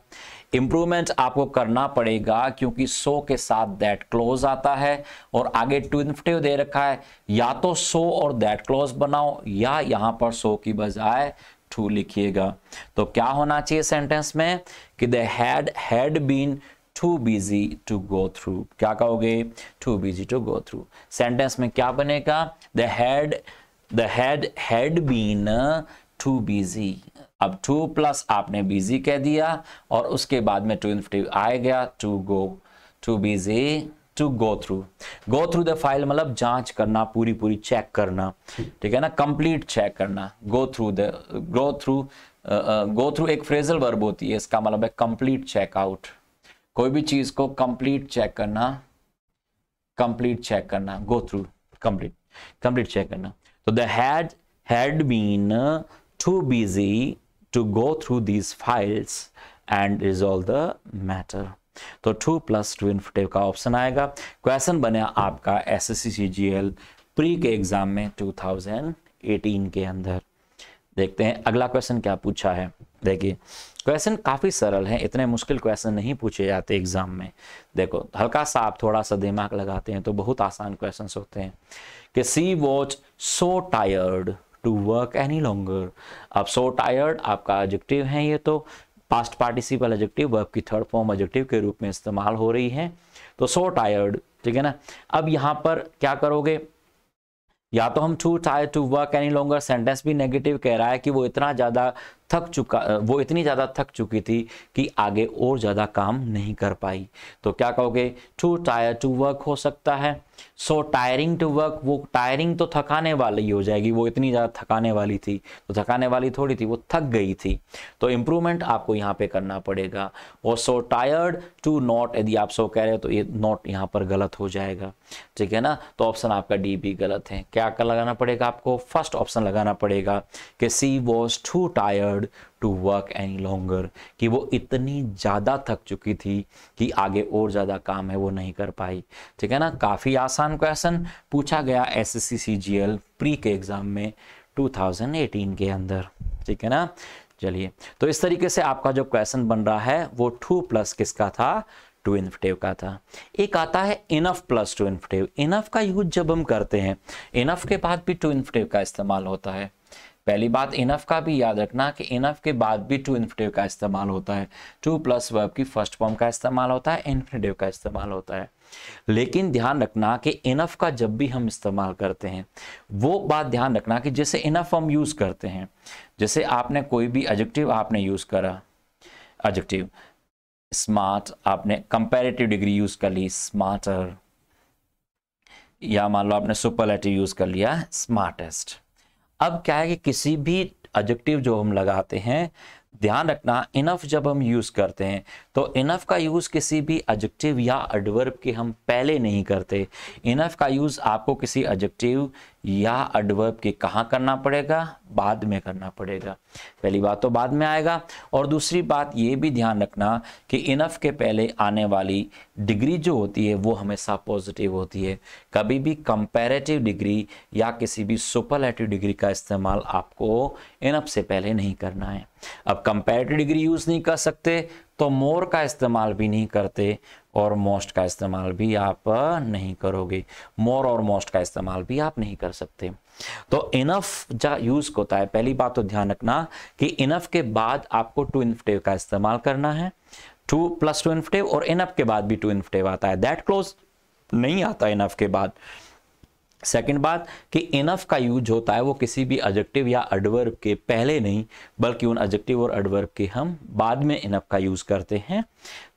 इम्प्रूवमेंट आपको करना पड़ेगा क्योंकि सो के साथ दैट क्लोज आता है और आगे ट्विनिफिटिव दे रखा है या तो सो और दैट क्लोज बनाओ या यहां पर सो की बजाय टू लिखिएगा तो क्या होना चाहिए सेंटेंस में कि they had had been too busy to go through क्या कहोगे too busy to go through sentence में क्या बनेगा they had the had had been too busy अब टू प्लस आपने बिजी कह दिया और उसके बाद में टू इन्फिटिव आ गया to go to busy to go through go through the file मतलब जांच करना पूरी पूरी चेक करना ठीक है ना कंप्लीट चेक करना go through the go through go through एक फ्रेजल वर्ब होती है इसका मतलब है कंप्लीट चेकआउट कोई भी चीज को कंप्लीट चेक करना कंप्लीट चेक करना go through complete complete check करना So the head had been uh, too busy to go through these files and resolve the matter. तो to plus to in infinitive का option आएगा question बने आपका S S C pre के exam में 2018 के अंदर देखते हैं अगला क्वेश्चन क्या पूछा है देखिए क्वेश्चन काफ़ी सरल है इतने मुश्किल क्वेश्चन नहीं पूछे जाते एग्जाम में देखो हल्का सा आप थोड़ा सा दिमाग लगाते हैं तो बहुत आसान क्वेश्चन होते हैं कि she was so tired to work any longer अब सो टायर्ड आपका एडजेक्टिव है ये तो पास्ट पार्टिसिपल एडजेक्टिव वर्ब की थर्ड फॉर्म एडजेक्टिव के रूप में इस्तेमाल हो रही है तो सो टायर्ड ठीक है ना अब यहाँ पर क्या करोगे या तो हम to tire to work any longer sentence भी नेगेटिव कह रहा है कि वो इतना ज़्यादा थक चुका वो इतनी ज़्यादा थक चुकी थी कि आगे और ज़्यादा काम नहीं कर पाई तो क्या कहोगे टू टायर टू वर्क हो सकता है सो टायरिंग टू वर्क वो टायरिंग तो थकाने वाली हो जाएगी वो इतनी ज़्यादा थकाने वाली थी तो थकाने वाली थोड़ी थी वो थक गई थी तो इम्प्रूवमेंट आपको यहाँ पे करना पड़ेगा वो सो टायर्ड टू नॉट यदि आप सो कह रहे हो तो ये नॉट यहाँ पर गलत हो जाएगा ठीक है ना तो ऑप्शन आपका डी भी गलत है क्या लगाना पड़ेगा आपको फर्स्ट ऑप्शन लगाना पड़ेगा कि she was too tired bothered to work any longer कि वो इतनी ज़्यादा थक चुकी थी कि आगे और ज़्यादा काम है वो नहीं कर पाई ठीक है ना काफ़ी आसान क्वेश्चन पूछा गया एस एस प्री के एग्ज़ाम में 2018 के अंदर ठीक है ना चलिए तो इस तरीके से आपका जो क्वेश्चन बन रहा है वो टू प्लस किसका था टू इन्फिटिव का था एक आता है enough plus to infinitive enough का यूज जब हम करते हैं इनफ के बाद भी टू इन्फिटिव का इस्तेमाल होता है पहली बात इनफ का भी याद रखना कि इनफ के बाद भी टू इन्फिनेटिव का इस्तेमाल होता है टू प्लस वर्ब की फर्स्ट फॉर्म का इस्तेमाल होता है इन्फिनेटिव का इस्तेमाल होता है लेकिन ध्यान रखना कि इनफ का जब भी हम इस्तेमाल करते हैं वो बात ध्यान रखना कि जैसे इनफ हम यूज़ करते हैं जैसे आपने कोई भी एडजेक्टिव आपने यूज़ करा एडजेक्टिव स्मार्ट आपने कंपेरेटिव डिग्री यूज़ कर ली स्मार्टर या मान लो आपने सुपरलेटिव यूज़ कर लिया स्मार्टेस्ट अब क्या है कि किसी भी एडजेक्टिव जो हम लगाते हैं ध्यान रखना इनफ जब हम यूज़ करते हैं तो इनफ का यूज़ किसी भी एडजेक्टिव या एडवर्ब के हम पहले नहीं करते इनफ का यूज़ आपको किसी एडजेक्टिव या एडवर्ब के कहाँ करना पड़ेगा बाद में करना पड़ेगा पहली बात तो बाद में आएगा और दूसरी बात ये भी ध्यान रखना कि इनफ के पहले आने वाली डिग्री जो होती है वो हमेशा पॉजिटिव होती है कभी भी कंपेरेटिव डिग्री या किसी भी सुपरलेटिव डिग्री का इस्तेमाल आपको इनफ से पहले नहीं करना है अब कंपेरेटिव डिग्री यूज़ नहीं कर सकते तो मोर का इस्तेमाल भी नहीं करते और मोस्ट का इस्तेमाल भी आप नहीं करोगे मोर और मोस्ट का इस्तेमाल भी आप नहीं कर सकते तो इनफ जा यूज होता है पहली बात तो ध्यान रखना कि इनफ के बाद आपको टू इन्फिटिव का इस्तेमाल करना है टू प्लस टू इन्फिटिव और इनफ के बाद भी टू इन्फिटिव आता है दैट क्लोज नहीं आता इनफ के बाद सेकंड बात कि इनफ का यूज होता है वो किसी भी एडजेक्टिव या एडवर्ब के पहले नहीं बल्कि उन एडजेक्टिव और एडवर्ब के हम बाद में इनफ का यूज़ करते हैं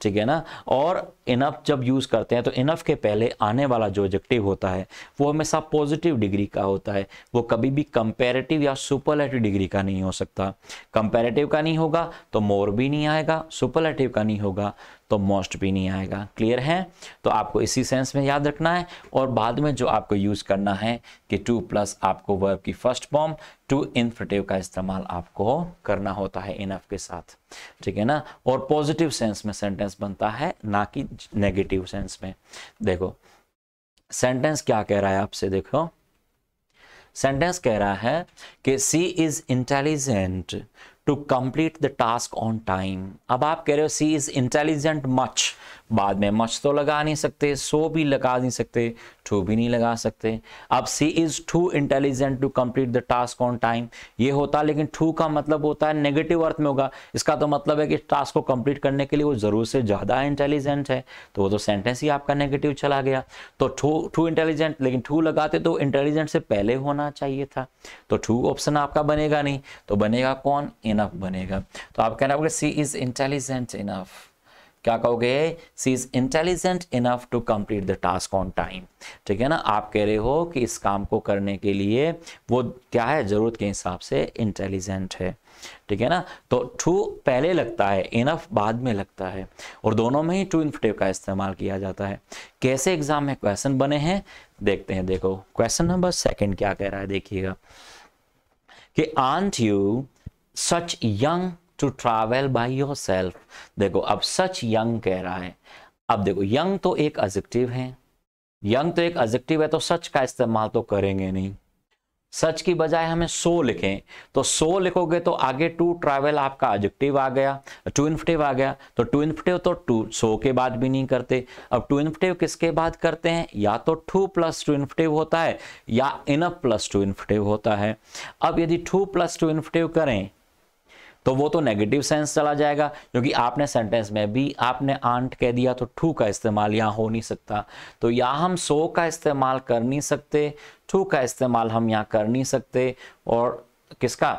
ठीक है ना और इनफ जब यूज़ करते हैं तो इनफ के पहले आने वाला जो एडजेक्टिव होता है वो हमेशा पॉजिटिव डिग्री का होता है वो कभी भी कंपेरेटिव या सुपरलेटिव डिग्री का नहीं हो सकता कंपेरेटिव का नहीं होगा तो मोर भी नहीं आएगा सुपरलेटिव का नहीं होगा तो मोस्ट भी नहीं आएगा क्लियर है तो आपको इसी सेंस में याद रखना है और बाद में जो आपको यूज़ करना है कि टू प्लस आपको वर्ब की फर्स्ट फॉर्म टू इन्फ्रेटिव का इस्तेमाल आपको करना होता है इनफ के साथ ठीक है ना और पॉजिटिव सेंस में सेंटेंस बनता है ना कि नेगेटिव सेंस में देखो सेंटेंस क्या कह रहा है आपसे देखो सेंटेंस कह रहा है कि she is intelligent to complete the task on time अब आप कह रहे हो सी इज इंटेलिजेंट मच बाद में मच तो लगा नहीं सकते सो भी लगा नहीं सकते टू भी नहीं लगा सकते अब she is too intelligent to complete the task on time ये होता है लेकिन टू का मतलब होता है नेगेटिव अर्थ में होगा इसका तो मतलब है कि टास्क को कंप्लीट करने के लिए वो जरूर से ज़्यादा इंटेलिजेंट है तो वो तो सेंटेंस ही आपका नेगेटिव चला गया तो टू टू इंटेलिजेंट लेकिन टू लगाते तो इंटेलिजेंट से पहले होना चाहिए था तो टू ऑप्शन आपका बनेगा नहीं तो बनेगा कौन इन इनफ बनेगा तो आप कहना होगा सी इज इंटेलिजेंट इनफ क्या कहोगे she is intelligent enough to complete the task on time ठीक है ना आप कह रहे हो कि इस काम को करने के लिए वो क्या है जरूरत के हिसाब से इंटेलिजेंट है ठीक है ना तो टू पहले लगता है इनफ बाद में लगता है और दोनों में ही टू इन्फिटिव का इस्तेमाल किया जाता है कैसे एग्जाम में क्वेश्चन बने हैं देखते हैं देखो क्वेश्चन नंबर सेकेंड क्या कह रहा है देखिएगा कि aren't you such young to travel by yourself देखो अब सच यंग कह रहा है अब देखो यंग तो एक एडजेक्टिव है यंग तो एक एडजेक्टिव है तो सच का इस्तेमाल तो करेंगे नहीं सच की बजाय हमें सो लिखें तो सो लिखोगे तो आगे टू ट्रैवल आपका एडजेक्टिव आ गया टू इन्फिटिव आ गया तो टू इन्फिटिव तो टू सो के बाद भी नहीं करते अब टू इन्फिटिव किसके बाद करते हैं या तो टू प्लस टू इन्फिटिव होता है या इनफ प्लस टू इन्फिटिव होता है अब यदि टू प्लस टू इन्फिटिव करें तो वो तो नेगेटिव सेंस चला जाएगा क्योंकि आपने सेंटेंस में भी आपने आंट कह दिया तो ठू का इस्तेमाल यहाँ हो नहीं सकता तो या हम सो का इस्तेमाल कर नहीं सकते ठू का इस्तेमाल हम यहाँ कर नहीं सकते और किसका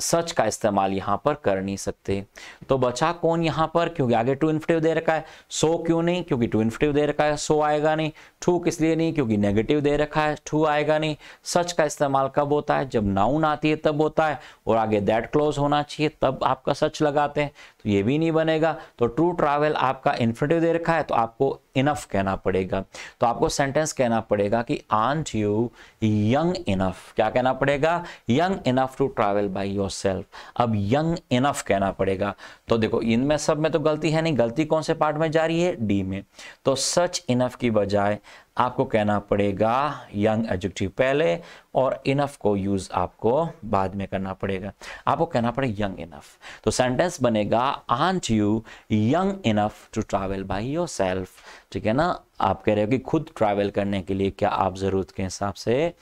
सच का इस्तेमाल यहाँ पर कर नहीं सकते तो बचा कौन यहाँ पर क्योंकि आगे टू इन्फिटिव दे रखा है सो क्यों नहीं क्योंकि टू इन्फिटिव दे रखा है सो आएगा नहीं टू किस लिए नहीं क्योंकि नेगेटिव दे रखा है टू आएगा नहीं सच का इस्तेमाल कब होता है जब नाउन आती है तब होता है और आगे दैट क्लोज होना चाहिए तब आपका सच लगाते हैं तो ये भी नहीं बनेगा तो ट्रू ट्रैवल आपका इन्फिनेटिव दे रखा है तो आपको इनफ कहना पड़ेगा तो आपको सेंटेंस कहना पड़ेगा कि आंट यू यंग इनफ क्या कहना पड़ेगा young enough to travel by yourself अब यंग इनफ कहना पड़ेगा तो देखो इनमें सब में तो गलती है नहीं गलती कौन से पार्ट में जा रही है डी में तो सच इनफ की बजाय आपको कहना पड़ेगा यंग एडजेक्टिव पहले और इनफ को यूज आपको बाद में करना पड़ेगा आपको कहना पड़ेगा यंग इनफ तो सेंटेंस बनेगा aren't you young enough to travel by yourself ठीक है ना आप कह रहे हो कि खुद ट्रैवल करने के लिए क्या आप ज़रूरत के हिसाब से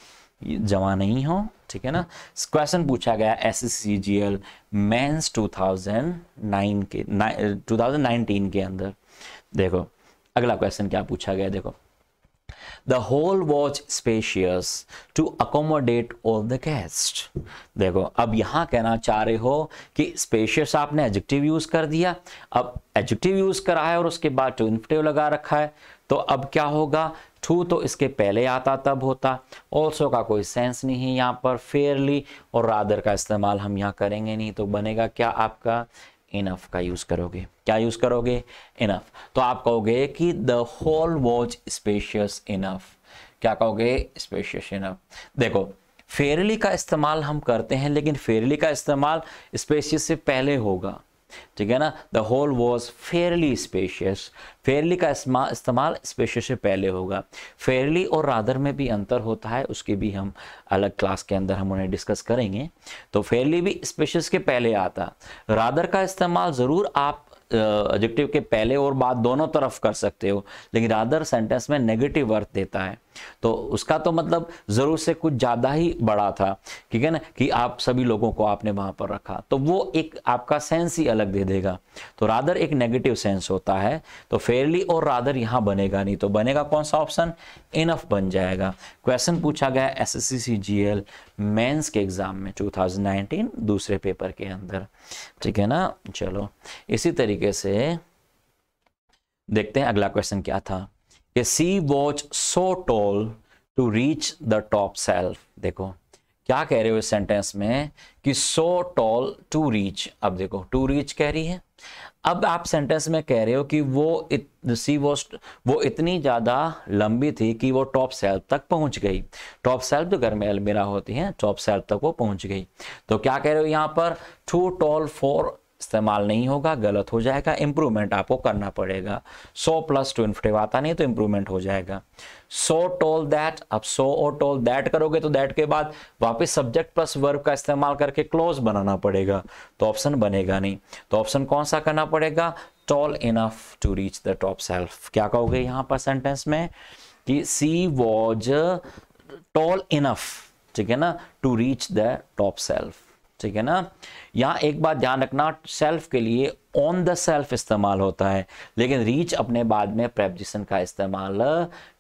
जमा नहीं हो ठीक है ना क्वेश्चन पूछा गया S S C G L mains two के टू के अंदर देखो अगला क्वेश्चन क्या पूछा गया देखो The whole was spacious to accommodate all the guests. देखो अब यहां कहना चाह रहे हो कि spacious आपने adjective use कर दिया अब adjective use करा है और उसके बाद to infinitive लगा रखा है तो अब क्या होगा टू तो इसके पहले आता तब होता ऑल्सो का कोई सेंस नहीं है यहाँ पर फेयरली और रादर का इस्तेमाल हम यहाँ करेंगे नहीं तो बनेगा क्या आपका इनफ का यूज करोगे क्या यूज करोगे इनफ तो आप कहोगे कि the hole was spacious enough क्या कहोगे स्पेशियस इनफ देखो फेरली का इस्तेमाल हम करते हैं लेकिन फेरली का इस्तेमाल स्पेशियस से पहले होगा ठीक है ना the hole was fairly spacious fairly का इस्तेमाल स्पेशियस से पहले होगा फेयरली और रादर में भी अंतर होता है उसके भी हम अलग क्लास के अंदर हम उन्हें डिस्कस करेंगे तो फेयरली भी स्पेशियस के पहले आता रादर का इस्तेमाल ज़रूर आप एडजेक्टिव के पहले और बाद दोनों तरफ कर सकते हो लेकिन रादर सेंटेंस में नेगेटिव अर्थ देता है तो उसका तो मतलब ज़रूर से कुछ ज़्यादा ही बड़ा था ठीक है ना कि आप सभी लोगों को आपने वहां पर रखा तो वो एक आपका सेंस ही अलग दे देगा तो रादर एक नेगेटिव सेंस होता है तो फेयरली और रादर यहां बनेगा नहीं तो बनेगा कौन सा ऑप्शन इनफ बन जाएगा क्वेश्चन पूछा गया S S C C G L mains के एग्ज़ाम में 2019 दूसरे पेपर के अंदर ठीक है ना चलो इसी तरीके से देखते हैं अगला क्वेश्चन क्या था कि she was so tall to reach the top shelf देखो क्या कह रहे हो इस सेंटेंस में कि सो टॉल टू रीच अब देखो टू रीच कह रही है अब आप सेंटेंस में कह रहे हो कि वो इत, सी वो वो इतनी ज़्यादा लंबी थी कि वो टॉप सेल्फ तक पहुंच गई टॉप सेल्फ जो घर में अलमीरा होती है टॉप सेल्फ तक वो पहुंच गई तो क्या कह रहे हो यहाँ पर टू टॉल फॉर इस्तेमाल नहीं होगा गलत हो जाएगा इंप्रूवमेंट आपको करना पड़ेगा सो प्लस टू इन्फिटिव आता नहीं तो इंप्रूवमेंट हो जाएगा सो टोल दैट अब सो और टोल दैट करोगे तो दैट के बाद वापस सब्जेक्ट प्लस वर्ब का इस्तेमाल करके क्लोज बनाना पड़ेगा तो ऑप्शन बनेगा नहीं तो ऑप्शन कौन सा करना पड़ेगा tall enough to reach the top shelf क्या कहोगे यहाँ पर सेंटेंस में कि सी वॉज टॉल इनफ ठीक है ना to reach the top shelf ठीक है ना यहाँ एक बात ध्यान रखना सेल्फ के लिए ऑन द सेल्फ इस्तेमाल होता है लेकिन रीच अपने बाद में प्रेपजिशन का इस्तेमाल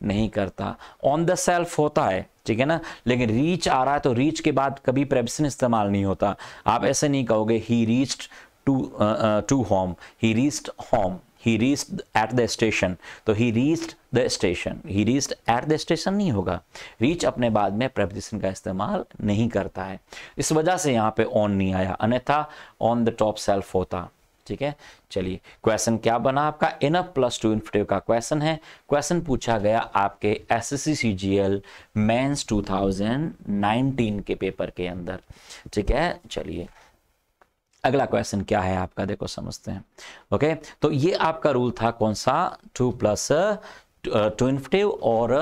नहीं करता ऑन द सेल्फ होता है ठीक है ना लेकिन रीच आ रहा है तो रीच के बाद कभी प्रेपजिशन इस्तेमाल नहीं होता आप ऐसे नहीं कहोगे he reach to to home he reach home he reached at the station तो he reached the station he reached at the station नहीं होगा रीच अपने बाद में प्रपोजिशन का इस्तेमाल नहीं करता है इस वजह से यहाँ पे ऑन नहीं आया अन्यथा ऑन द टॉप सेल्फ होता ठीक है चलिए क्वेश्चन क्या बना आपका इनफ प्लस टू इन्फिटिव का क्वेश्चन है क्वेश्चन पूछा गया आपके S S C C G L mains two thousand nineteen के पेपर के अंदर ठीक है चलिए अगला क्वेश्चन क्या है आपका देखो समझते हैं ओके तो ये आपका रूल था कौन सा टू प्लस इन्फिटिव और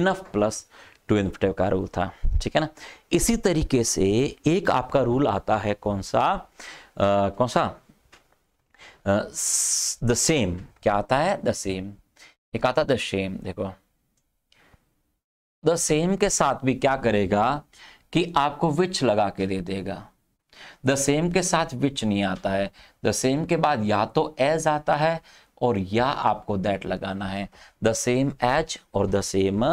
इनफ प्लस इन्फिटिव का रूल था ठीक है ना इसी तरीके से एक आपका रूल आता है कौन सा आ, uh, कौन सा द uh, सेम क्या आता है द सेम एक आता द सेम देखो द सेम के साथ भी क्या करेगा कि आपको विच लगा के दे देगा द सेम के साथ विच नहीं आता है द सेम के बाद या तो एज आता है और या आपको दैट लगाना है द सेम एच और द सेम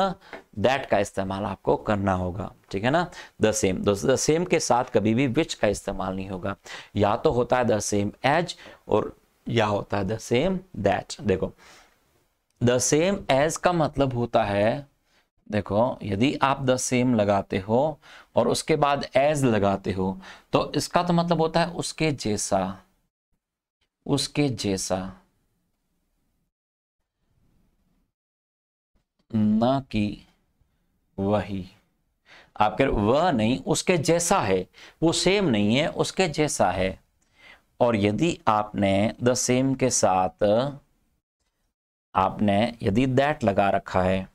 दैट का इस्तेमाल आपको करना होगा ठीक है ना द सेम द सेम के साथ कभी भी विच का इस्तेमाल नहीं होगा या तो होता है द सेम एज और या होता है द सेम दैट देखो द सेम एज का मतलब होता है देखो यदि आप द सेम लगाते हो और उसके बाद एज लगाते हो तो इसका तो मतलब होता है उसके जैसा उसके जैसा ना कि वही आप कह वह नहीं उसके जैसा है वो सेम नहीं है उसके जैसा है और यदि आपने द सेम के साथ आपने यदि दैट लगा रखा है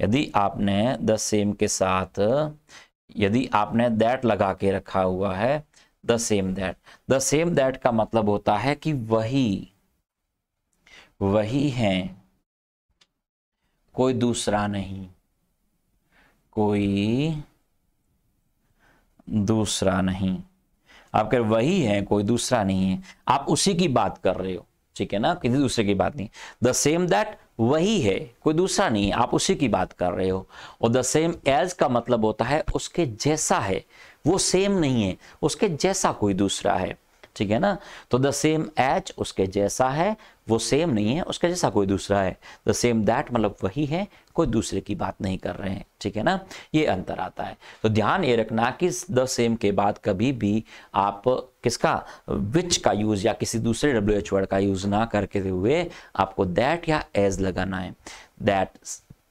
यदि आपने द सेम के साथ यदि आपने दैट लगा के रखा हुआ है the same that the same that का मतलब होता है कि वही वही हैं कोई दूसरा नहीं कोई दूसरा नहीं आप कह वही है कोई दूसरा नहीं है आप उसी की बात कर रहे हो ठीक है ना किसी दूसरे की बात नहीं द सेम दैट वही है कोई दूसरा नहीं है आप उसी की बात कर रहे हो और द सेम एज का मतलब होता है उसके जैसा है वो सेम नहीं है उसके जैसा कोई दूसरा है ठीक है ना तो द सेम एच उसके जैसा है वो सेम नहीं है उसके जैसा कोई दूसरा है द सेम दैट मतलब वही है कोई दूसरे की बात नहीं कर रहे हैं ठीक है ना ये अंतर आता है तो ध्यान ये रखना कि द सेम के बाद कभी भी आप किसका विच का यूज़ या किसी दूसरे डब्ल्यू एच वर्ड का यूज़ ना करके हुए आपको दैट या एज लगाना है दैट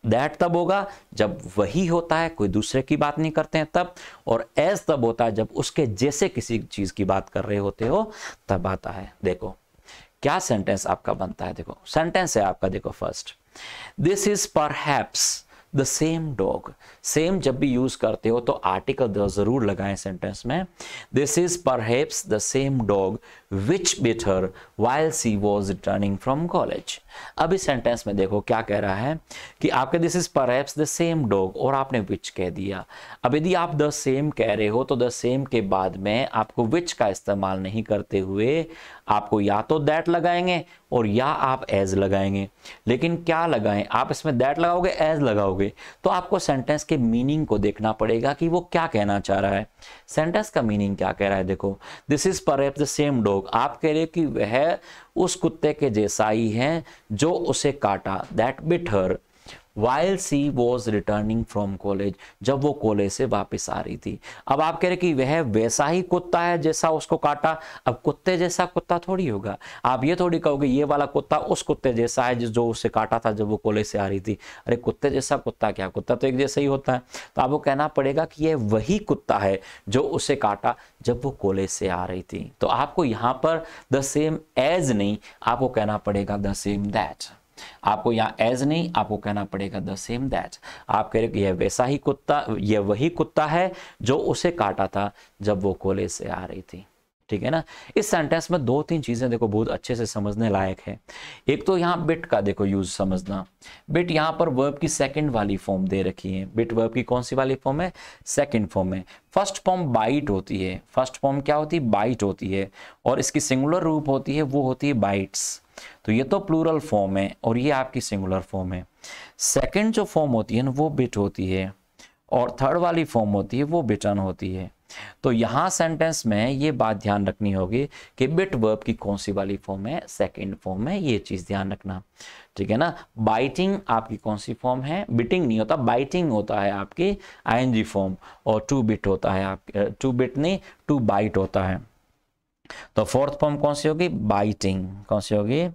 दैट तब होगा जब वही होता है कोई दूसरे की बात नहीं करते हैं तब और एज तब होता है जब उसके जैसे किसी चीज़ की बात कर रहे होते हो तब आता है देखो क्या सेंटेंस आपका बनता है देखो सेंटेंस है आपका देखो first this is perhaps the same dog same जब भी यूज करते हो तो आर्टिकल द जरूर लगाएं सेंटेंस में this is perhaps the same dog which bit her while she was returning from college अभी सेंटेंस में देखो क्या कह रहा है कि आपके this is perhaps the same dog और आपने विच कह दिया अब यदि आप द सेम कह रहे हो तो द सेम के बाद में आपको विच का इस्तेमाल नहीं करते हुए आपको या तो दैट लगाएंगे और या आप एज लगाएंगे लेकिन क्या लगाएं आप इसमें दैट लगाओगे एज लगाओगे तो आपको सेंटेंस के मीनिंग को देखना पड़ेगा कि वो क्या कहना चाह रहा है सेंटेंस का मीनिंग क्या कह रहा है देखो this is perhaps the same dog आप कह रहे हो कि वह उस कुत्ते के जैसा ही है जो उसे काटा that bit her while she was returning from college जब वो कॉलेज से वापस आ रही थी अब आप कह रहे कि वह वैसा ही कुत्ता है जैसा उसको काटा अब कुत्ते जैसा कुत्ता थोड़ी होगा आप ये थोड़ी कहोगे ये वाला कुत्ता उस कुत्ते जैसा है जो उसे काटा था जब वो कॉलेज से आ रही थी अरे कुत्ते जैसा कुत्ता क्या कुत्ता तो एक जैसा ही होता है तो आपको कहना पड़ेगा कि यह वही कुत्ता है जो उसे काटा जब वो कॉलेज से आ रही थी तो आपको यहाँ पर द सेम एज नहीं आपको कहना पड़ेगा द सेम दैट आपको यहाँ एज नहीं आपको कहना पड़ेगा द सेम दैट आप कह रहे हो कि यह वैसा ही कुत्ता यह वही कुत्ता है जो उसे काटा था जब वो कॉलेज से आ रही थी ठीक है ना इस सेंटेंस में दो तीन चीजें देखो बहुत अच्छे से समझने लायक है एक तो यहाँ बिट का देखो यूज समझना बिट यहाँ पर वर्ब की सेकंड वाली फॉर्म दे रखी है बिट वर्ब की कौन सी वाली फॉर्म है सेकंड फॉर्म है फर्स्ट फॉर्म बाइट होती है फर्स्ट फॉर्म क्या होती है बाइट होती है और इसकी सिंगुलर रूप होती है वो होती है बाइट्स तो ये तो प्लूरल फॉर्म है और ये आपकी सिंगुलर फॉर्म है सेकेंड जो फॉर्म होती है ना वो बिट होती है और थर्ड वाली फॉर्म होती है वो बिटन होती है तो यहां सेंटेंस में ये बात ध्यान रखनी होगी कि बिट वर्ब की कौन सी वाली फॉर्म है सेकंड फॉर्म है ये चीज़ ध्यान रखना ठीक है ना बाइटिंग आपकी कौन सी फॉर्म है बिटिंग नहीं होता बाइटिंग होता है आपकी आईएनजी फॉर्म और टू बिट होता है आपके टू बिट नहीं टू बाइट होता है तो फोर्थ फॉर्म कौन सी होगी बाइटिंग कौन सी होगी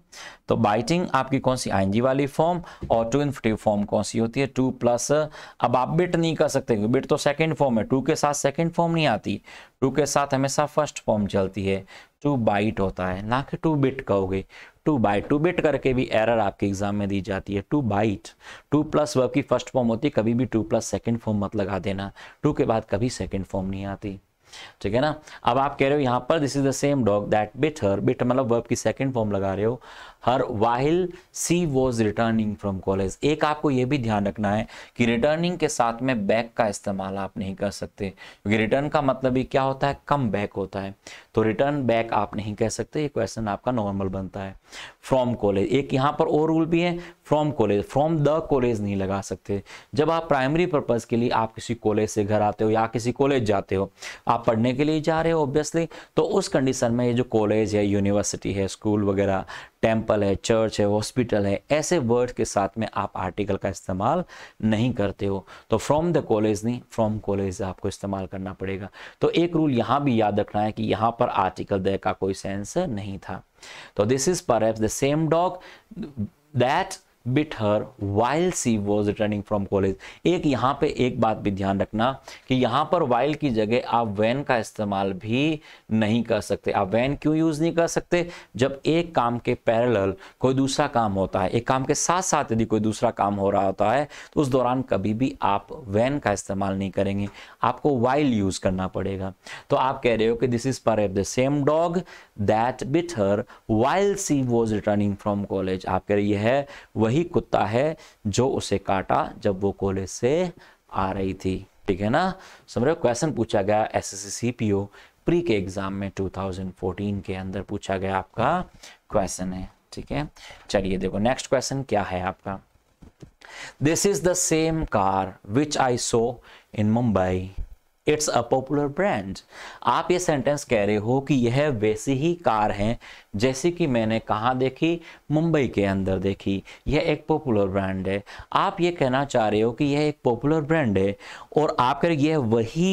तो बाइटिंग आपकी कौन सी आईएनजी वाली फॉर्म और टू इन्फिटिव फॉर्म कौन सी होती है टू प्लस अब आप बिट नहीं कर सकते बिट तो सेकंड फॉर्म है टू के साथ सेकंड फॉर्म नहीं आती टू के साथ हमेशा फर्स्ट फॉर्म चलती है टू बाइट होता है ना कि टू बिट कहोगे टू बाइट टू बिट करके भी एरर आपके एग्जाम में दी जाती है to bite to plus verb की फर्स्ट फॉर्म होती है कभी भी टू प्लस सेकेंड फॉर्म मत लगा देना टू के बाद कभी सेकेंड फॉर्म नहीं आती ठीक है ना अब आप कह रहे हो यहाँ पर this is the same dog that bit her bit मतलब वर्ब की सेकंड फॉर्म लगा रहे हो her while she was returning from college एक आपको यह भी ध्यान रखना है कि रिटर्निंग के साथ में बैक का इस्तेमाल आप नहीं कर सकते क्योंकि रिटर्न का मतलब ही क्या होता है कम बैक होता है तो रिटर्न बैक आप नहीं कह सकते ये क्वेश्चन आपका नॉर्मल बनता है फ्रॉम कॉलेज एक यहाँ पर और रूल भी है from college from the college नहीं लगा सकते जब आप प्राइमरी पर्पज के लिए आप किसी कॉलेज से घर आते हो या किसी कॉलेज जाते हो आप पढ़ने के लिए जा रहे हो ऑब्वियसली तो उस कंडीशन में ये जो कॉलेज है यूनिवर्सिटी है स्कूल वगैरह टेम्पल है चर्च है हॉस्पिटल है ऐसे वर्ड के साथ में आप आर्टिकल का इस्तेमाल नहीं करते हो तो फ्रॉम द कॉलेज नहीं फ्रॉम कॉलेज आपको इस्तेमाल करना पड़ेगा तो एक रूल यहाँ भी याद रखना है कि यहाँ पर आर्टिकल द का कोई सेंस नहीं था तो this is perhaps the same dog that bit her while she was returning from college एक यहाँ पे एक बात भी ध्यान रखना कि यहाँ पर वाइल की जगह आप वैन का इस्तेमाल भी नहीं कर सकते आप वैन क्यों यूज़ नहीं कर सकते जब एक काम के पैरेलल कोई दूसरा काम होता है एक काम के साथ साथ यदि कोई दूसरा काम हो रहा होता है तो उस दौरान कभी भी आप वैन का इस्तेमाल नहीं करेंगे आपको वाइल यूज़ करना पड़ेगा तो आप कह रहे हो कि this is perhaps the same dog that bit her while she was returning from college आप कह रही है वही वही कुत्ता है जो उसे काटा जब वो कॉलेज से आ रही थी ठीक है ना समझ क्वेश्चन पूछा गया S S C P O pre के एग्जाम में 2014 के अंदर पूछा गया आपका क्वेश्चन है ठीक है चलिए देखो नेक्स्ट क्वेश्चन क्या है आपका this is the same car which I saw in Mumbai it's a popular brand आप ये सेंटेंस कह रहे हो कि यह वैसी ही कार हैं जैसे कि मैंने कहाँ देखी मुंबई के अंदर देखी यह एक पॉपुलर ब्रांड है आप ये कहना चाह रहे हो कि यह एक पॉपुलर ब्रांड है और आप कह रहे यह वही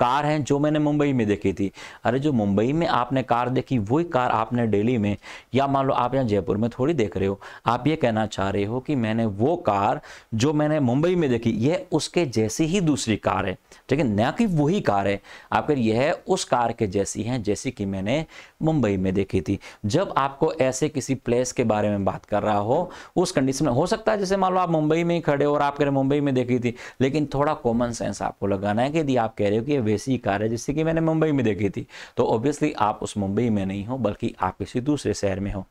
कार हैं जो मैंने मुंबई में देखी थी अरे जो मुंबई में आपने कार देखी वही कार आपने डेली में या मान लो आप यहाँ जयपुर में थोड़ी देख रहे हो आप ये कहना चाह रहे हो कि मैंने वो कार जो मैंने मुंबई में देखी यह उसके जैसी ही दूसरी कार है ठीक है नया कि वही कार है आपका यह है उस कार के जैसी है जैसी कि मैंने मुंबई में देखी थी जब आपको ऐसे किसी प्लेस के बारे में बात कर रहा हो उस कंडीशन में हो सकता है जैसे मान लो आप मुंबई में ही खड़े हो और आप कह रहे मुंबई में देखी थी लेकिन थोड़ा कॉमन सेंस आपको लगाना है कि यदि आप कह रहे हो कि वैसी कार है जैसे कि मैंने मुंबई में देखी थी तो ऑब्वियसली आप उस मुंबई में नहीं हो बल्कि आप किसी दूसरे शहर में हो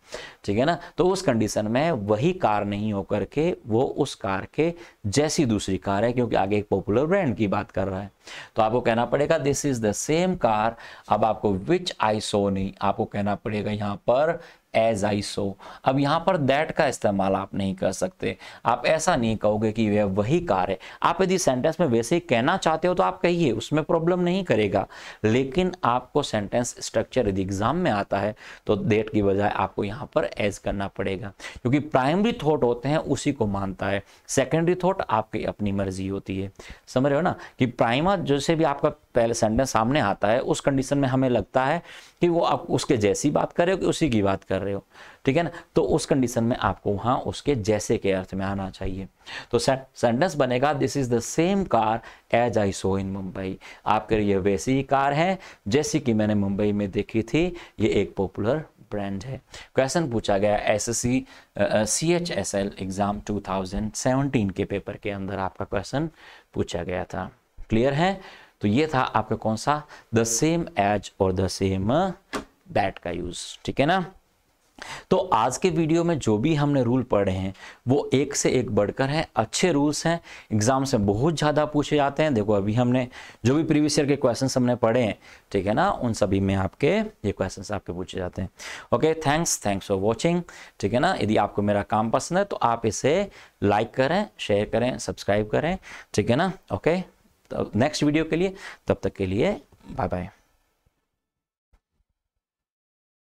ठीक है ना तो उस कंडीशन में वही कार नहीं होकर के वो उस कार के जैसी दूसरी कार है क्योंकि आगे एक पॉपुलर ब्रांड की बात कर रहा है तो आपको कहना पड़ेगा this is the same car अब आपको विच आई सो नहीं आपको कहना पड़ेगा यहां पर एज आई सो अब यहाँ पर दैट का इस्तेमाल आप नहीं कर सकते आप ऐसा नहीं कहोगे कि वह वही कार है आप यदि सेंटेंस में वैसे ही कहना चाहते हो तो आप कहिए उसमें प्रॉब्लम नहीं करेगा लेकिन आपको सेंटेंस स्ट्रक्चर यदि एग्जाम में आता है तो दैट की बजाय आपको यहाँ पर एज करना पड़ेगा क्योंकि प्राइमरी थॉट होते हैं उसी को मानता है सेकेंडरी थॉट आपकी अपनी मर्जी होती है समझ रहे हो ना कि प्राइमा जैसे भी आपका पहले सेंटेंस सामने आता है उस कंडीशन में हमें लगता है कि वो आप उसके जैसी बात कर रहे हो कि उसी की बात कर रहे हो ठीक है ना तो उस कंडीशन में आपको वहां उसके जैसे के अर्थ में आना चाहिए तो सेंटेंस बनेगा this is the same car as I saw in Mumbai आपके ये वैसी ही कार है जैसी कि मैंने मुंबई में देखी थी ये एक पॉपुलर ब्रांड है क्वेश्चन पूछा गया S S C C H S L exam two के पेपर के अंदर आपका क्वेश्चन पूछा गया था क्लियर है तो ये था आपका कौन सा द सेम एज और द सेम दैट का यूज ठीक है ना तो आज के वीडियो में जो भी हमने रूल पढ़े हैं वो एक से एक बढ़कर हैं अच्छे रूल्स हैं एग्जाम से बहुत ज़्यादा पूछे जाते हैं देखो अभी हमने जो भी प्रीवियस ईयर के क्वेश्चन हमने पढ़े हैं ठीक है ना उन सभी में आपके ये क्वेश्चन आपके पूछे जाते हैं okay thanks thanks for watching ठीक है ना यदि आपको मेरा काम पसंद है तो आप इसे लाइक करें शेयर करें सब्सक्राइब करें ठीक है ना ओके नेक्स्ट वीडियो तो के लिए तब तक के लिए बाय बाय